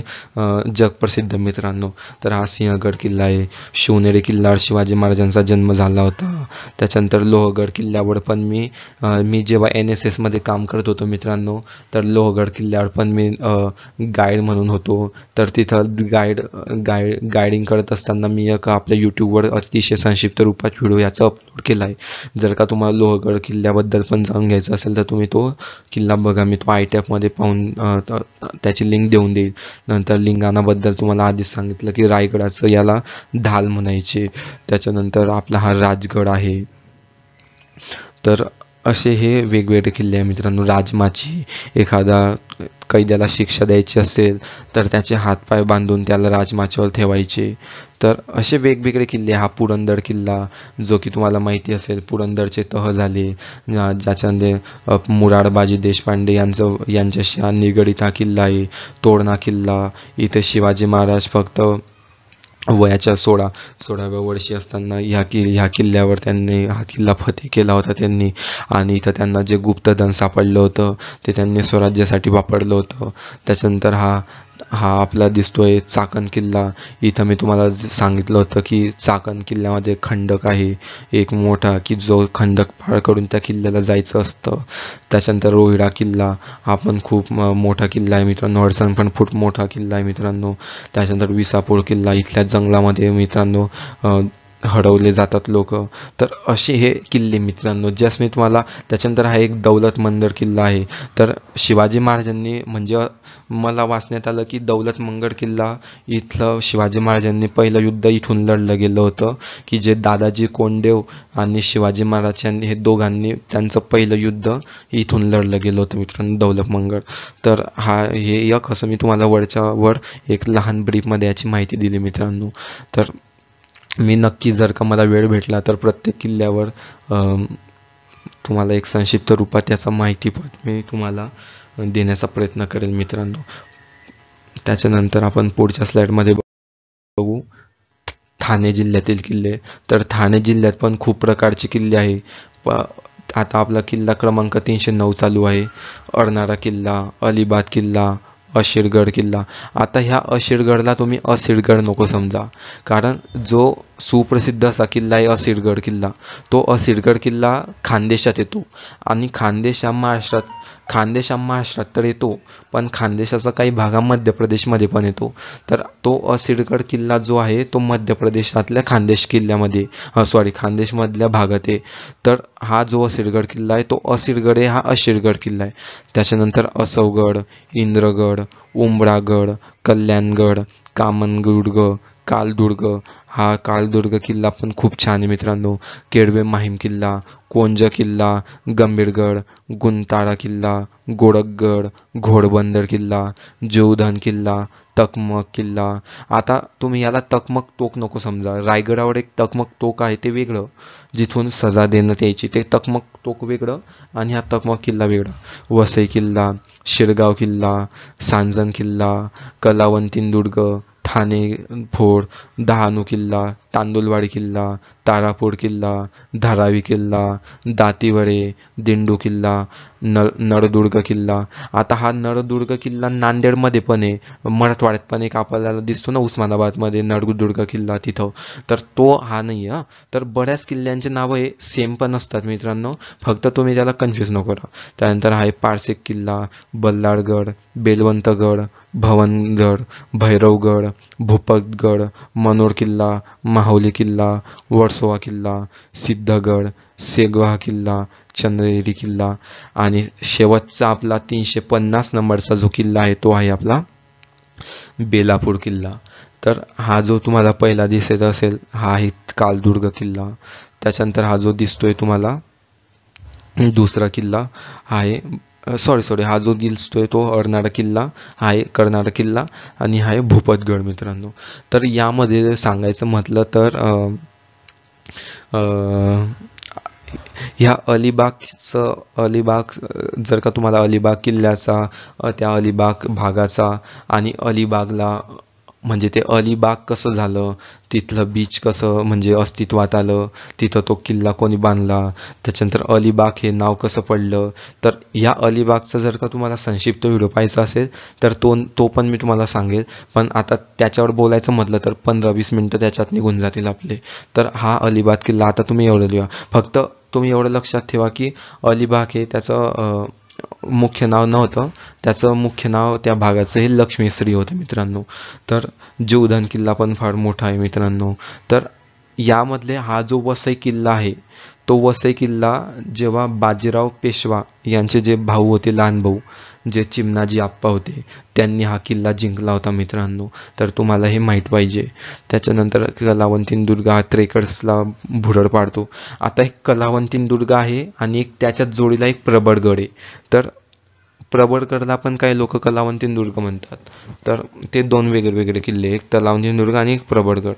जगप्रसिद्ध मित्रांनो तर हा सिंहगड किल्ला आहे शिवनेरी किल्ल्यावर शिवाजी महाराजांचा जन्म झाला होता त्याच्यानंतर लोहगड किल्ल्यावर पण मी मी जेव्हा एन एस एसमध्ये काम करत होतो मित्रांनो तर लोहगड किल्ल्यावर पण मी गाईड म्हणून होतो तर तिथं गाईड गाईड गायडिंग करत असताना मी एक आपल्या युट्यूबवर अतिशय संशय रूपात व्हिडिओ याचा अपलोड केला आहे जर का तुम्हाला लोहगड किल्ल्याबद्दल पण जाणून घ्यायचं असेल तर तुम्ही तो किल्ला बघा मी तो आय मध्ये पाहून त्याची लिंक देऊन देईल नंतर लिंगाणाबद्दल तुम्हाला आधीच सांगितलं की रायगडाचं याला ढाल म्हणायचे त्याच्यानंतर आपला हा राजगड आहे तर असे हे वेगवेगळे किल्ले आहे मित्रांनो राजमाची एखादा कैद्याला शिक्षा द्यायची असेल तर त्याचे हातपाय बांधून त्याला राजमाच्यावर ठेवायचे तर असे वेगवेगळे किल्ले हा पुरंदर किल्ला जो की तुम्हाला माहिती असेल पुरंदरचे तह झाले ज्याच्यामध्ये मुराडबाजी देशपांडे यांचं यांच्याशी हा हा किल्ला आहे तोडणा किल्ला इथे शिवाजी महाराज फक्त वयाच्या सोळा सोळाव्या वर्षी असताना या कि ह्या किल्ल्यावर त्यांनी हा किल्ला फते केला होता त्यांनी आणि इथं त्यांना जे गुप्तधन सापडलं होतं ते त्यांनी स्वराज्यासाठी वापरलं होतं त्याच्यानंतर हा हा आपला दिसतोय चाकण किल्ला इथं मी तुम्हाला सांगितलं होतं की चाकण किल्ल्यामध्ये खंडक आहे एक मोठा की जो खंडक पार करून त्या किल्ल्याला जायचं असतं त्याच्यानंतर रोहिडा किल्ला हा पण खूप मोठा किल्ला आहे मित्रांनो अडचण पण फूट मोठा किल्ला आहे मित्रांनो त्याच्यानंतर विसापूर किल्ला इथल्या जंगलामध्ये मित्रांनो हडवले जातात लोक तर असे हे किल्ले मित्रांनो जस मी तुम्हाला त्याच्यानंतर हा एक दौलत मंदर किल्ला आहे तर शिवाजी महाराजांनी म्हणजे मला वाचण्यात आलं की दौलत मंगळ किल्ला इथलं शिवाजी महाराजांनी पहिलं युद्ध इथून लढलं गेलं होतं की जे दादाजी कोंडेव आणि शिवाजी महाराजांनी हे दोघांनी त्यांचं पहिलं युद्ध इथून लढलं गेलं होतं मित्रांनो दौलत मंगळ तर हा हे एक असं मी तुम्हाला वरच्या वर एक लहान ब्रीफमध्ये याची माहिती दिली मित्रांनो तर मी नक्की जर का मला वेळ भेटला तर प्रत्येक किल्ल्यावर तुम्हाला एक संक्षिप्त रूपात याचा पण मी तुम्हाला देण्याचा प्रयत्न करेल मित्रांनो त्याच्यानंतर आपण पुढच्या स्लाईडमध्ये बघू ठाणे जिल्ह्यातील किल्ले तर ठाणे जिल्ह्यात पण खूप प्रकारचे किल्ले आहे आता आपला किल्ला क्रमांक तीनशे नऊ चालू आहे अर्नाळा किल्ला अलिबाग किल्ला अशिरगड किल्ला आता ह्या अशिरगडला तुम्ही असिरगड नको समजा कारण जो सुप्रसिद्ध असा किल्ला आहे असिरगड किल्ला तो असिरगड किल्ला खानदेशात येतो आणि खानदेश हा महाराष्ट्रात खानदेश हा महाराष्ट्रात तर येतो पण खानदेशाचा काही भागा मध्य प्रदेशमध्ये पण येतो तर तो असिडगड किल्ला जो आहे तो मध्य प्रदेशातल्या खानदेश किल्ल्यामध्ये सॉरी खानदेशमधल्या भागात आहे तर हा जो असिडगड किल्ला आहे तो असिडगड आहे हा अशिरगड किल्ला आहे त्याच्यानंतर असवगड इंद्रगड उंबरागड कल्याणगड कामनगुडग कालदुर्ग हा कालदुर्ग किल्ला पण खूप छान आहे मित्रांनो केळवे माहीम किल्ला कोंज किल्ला गंभीरगड गुंताळा किल्ला गोडकगड घोडबंदर किल्ला जोधन किल्ला तकमक किल्ला आता तुम्ही याला तकमक तोक नको समजा रायगडावर एक तकमक तोक आहे ते वेगळं जिथून सजा देण्यात यायची ते तकमक तोक वेगळं आणि हा तकमक किल्ला वेगळा वसई किल्ला शिरगाव किल्ला सांजन किल्ला कलावंतीन दुर्ग ठाणे फोड डहाणू किल्ला तांदुलवाडी किल्ला तारापूर किल्ला धारावी किल्ला दातीवडे दिंडू किल्ला नळ नळदुर्ग किल्ला आता हा नळदुर्ग किल्ला नांदेडमध्ये पण आहे मराठवाड्यात पण एक आपल्याला दिसतो ना उस्मानाबादमध्ये नळदुर्ग किल्ला तिथं तर तो हा नाही आहे तर बऱ्याच किल्ल्यांचे नावं हे सेम पण असतात मित्रांनो फक्त तुम्ही त्याला कन्फ्यूज नको करा त्यानंतर आहे पारसिक किल्ला बल्लाळगड बेलवंतगड भवनगड भैरवगड भूपतगड मनोर किल्ला माहौली किल्ला वर्सोवा किल्ला सिद्धगड सेगवा किल्ला चंद्रेरी किल्ला आणि शेवटचा आपला तीनशे पन्नास नंबरचा जो किल्ला आहे तो आहे आपला बेलापूर किल्ला तर हा जो तुम्हाला पहिला दिसत असेल हा आहे कालदुर्ग किल्ला त्याच्यानंतर हा जो दिसतोय तुम्हाला दुसरा किल्ला हा आहे सॉरी सॉरी हा जो दिसतोय तो अर्नाळा किल्ला हा आहे कर्नाळा किल्ला आणि हा आहे भूपतगड मित्रांनो तर यामध्ये सांगायचं म्हटलं तर ह्या अलिबागचं अलिबाग जर का तुम्हाला अलिबाग किल्ल्याचा त्या अलिबाग भागाचा आणि अलिबागला म्हणजे ते अलिबाग कसं झालं तिथलं बीच कसं म्हणजे अस्तित्वात आलं तिथं तो किल्ला कोणी बांधला त्याच्यानंतर अलिबाग हे नाव कसं पडलं तर या अलिबागचा जर का तुम्हाला संक्षिप्त व्हिडिओ पाहायचा असेल तर तो तो पण मी तुम्हाला सांगेल पण आता त्याच्यावर बोलायचं म्हटलं तर पंधरा वीस मिनटं त्याच्यात निघून जातील आपले तर हा अलिबाग किल्ला आता तुम्ही एवढं लिहा फक्त तुम्ही एवढं लक्षात ठेवा की अलिबाग हे त्याचं मुख्य नाव नव्हतं त्याचं मुख्य नाव त्या भागाचं हे लक्ष्मीश्री होतं मित्रांनो तर जीवधन किल्ला पण फार मोठा आहे मित्रांनो तर यामधले हा जो वसई किल्ला आहे तो वसई किल्ला जेव्हा बाजीराव पेशवा यांचे जे भाऊ होते लहान भाऊ जे चिमनाजी आप्पा होते त्यांनी हा किल्ला जिंकला होता मित्रांनो तर तुम्हाला हे माहीत पाहिजे त्याच्यानंतर कलावंतीन दुर्गा हा त्रेकड्सला भुरळ पाडतो आता एक कलावंतीन दुर्गा आहे आणि एक त्याच्याच जोडीला एक प्रबळगड आहे तर प्रबळगडला पण काही लोक कलावंतीन दुर्ग म्हणतात तर ते दोन वेगळे वेगळे किल्ले एक कलावंतीन दुर्ग आणि एक प्रबळगड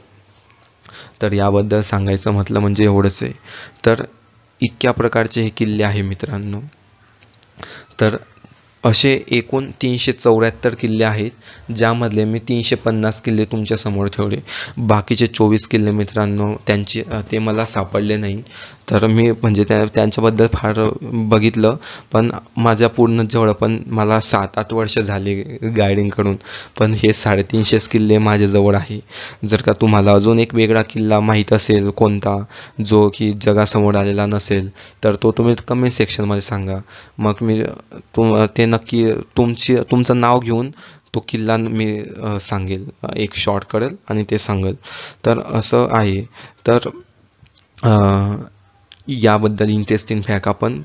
तर याबद्दल सांगायचं म्हटलं म्हणजे एवढंच आहे तर इतक्या प्रकारचे हे किल्ले आहे मित्रांनो तर असे एकूण तीनशे चौऱ्याहत्तर किल्ले आहेत ज्यामधले मी तीनशे पन्नास किल्ले तुमच्यासमोर ठेवले बाकीचे चोवीस किल्ले मित्रांनो त्यांचे ते मला सापडले नाही तर मी म्हणजे त्या त्यांच्याबद्दल फार बघितलं पण माझ्या पूर्ण जवळ पण मला सात आठ वर्ष झाली गायडिंगकडून पण हे साडेतीनशेच किल्ले माझ्याजवळ आहे जर का तुम्हाला अजून एक वेगळा किल्ला माहीत असेल कोणता जो की जगासमोर आलेला नसेल तर तो तुम्ही कमेंट सेक्शनमध्ये सांगा मग मी तुम ते नक्की तुमची तुमचं नाव घेऊन तो किल्ला मी सांगेल एक शॉर्ट करेल आणि ते सांगेल तर असं आहे तर याबद्दल इंटरेस्टिंग फॅक आपण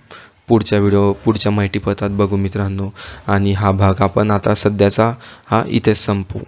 पुढच्या व्हिडिओ पुढच्या माहितीपत्रात बघू मित्रांनो आणि हा भाग आपण आता सध्याचा हा इथेच संपू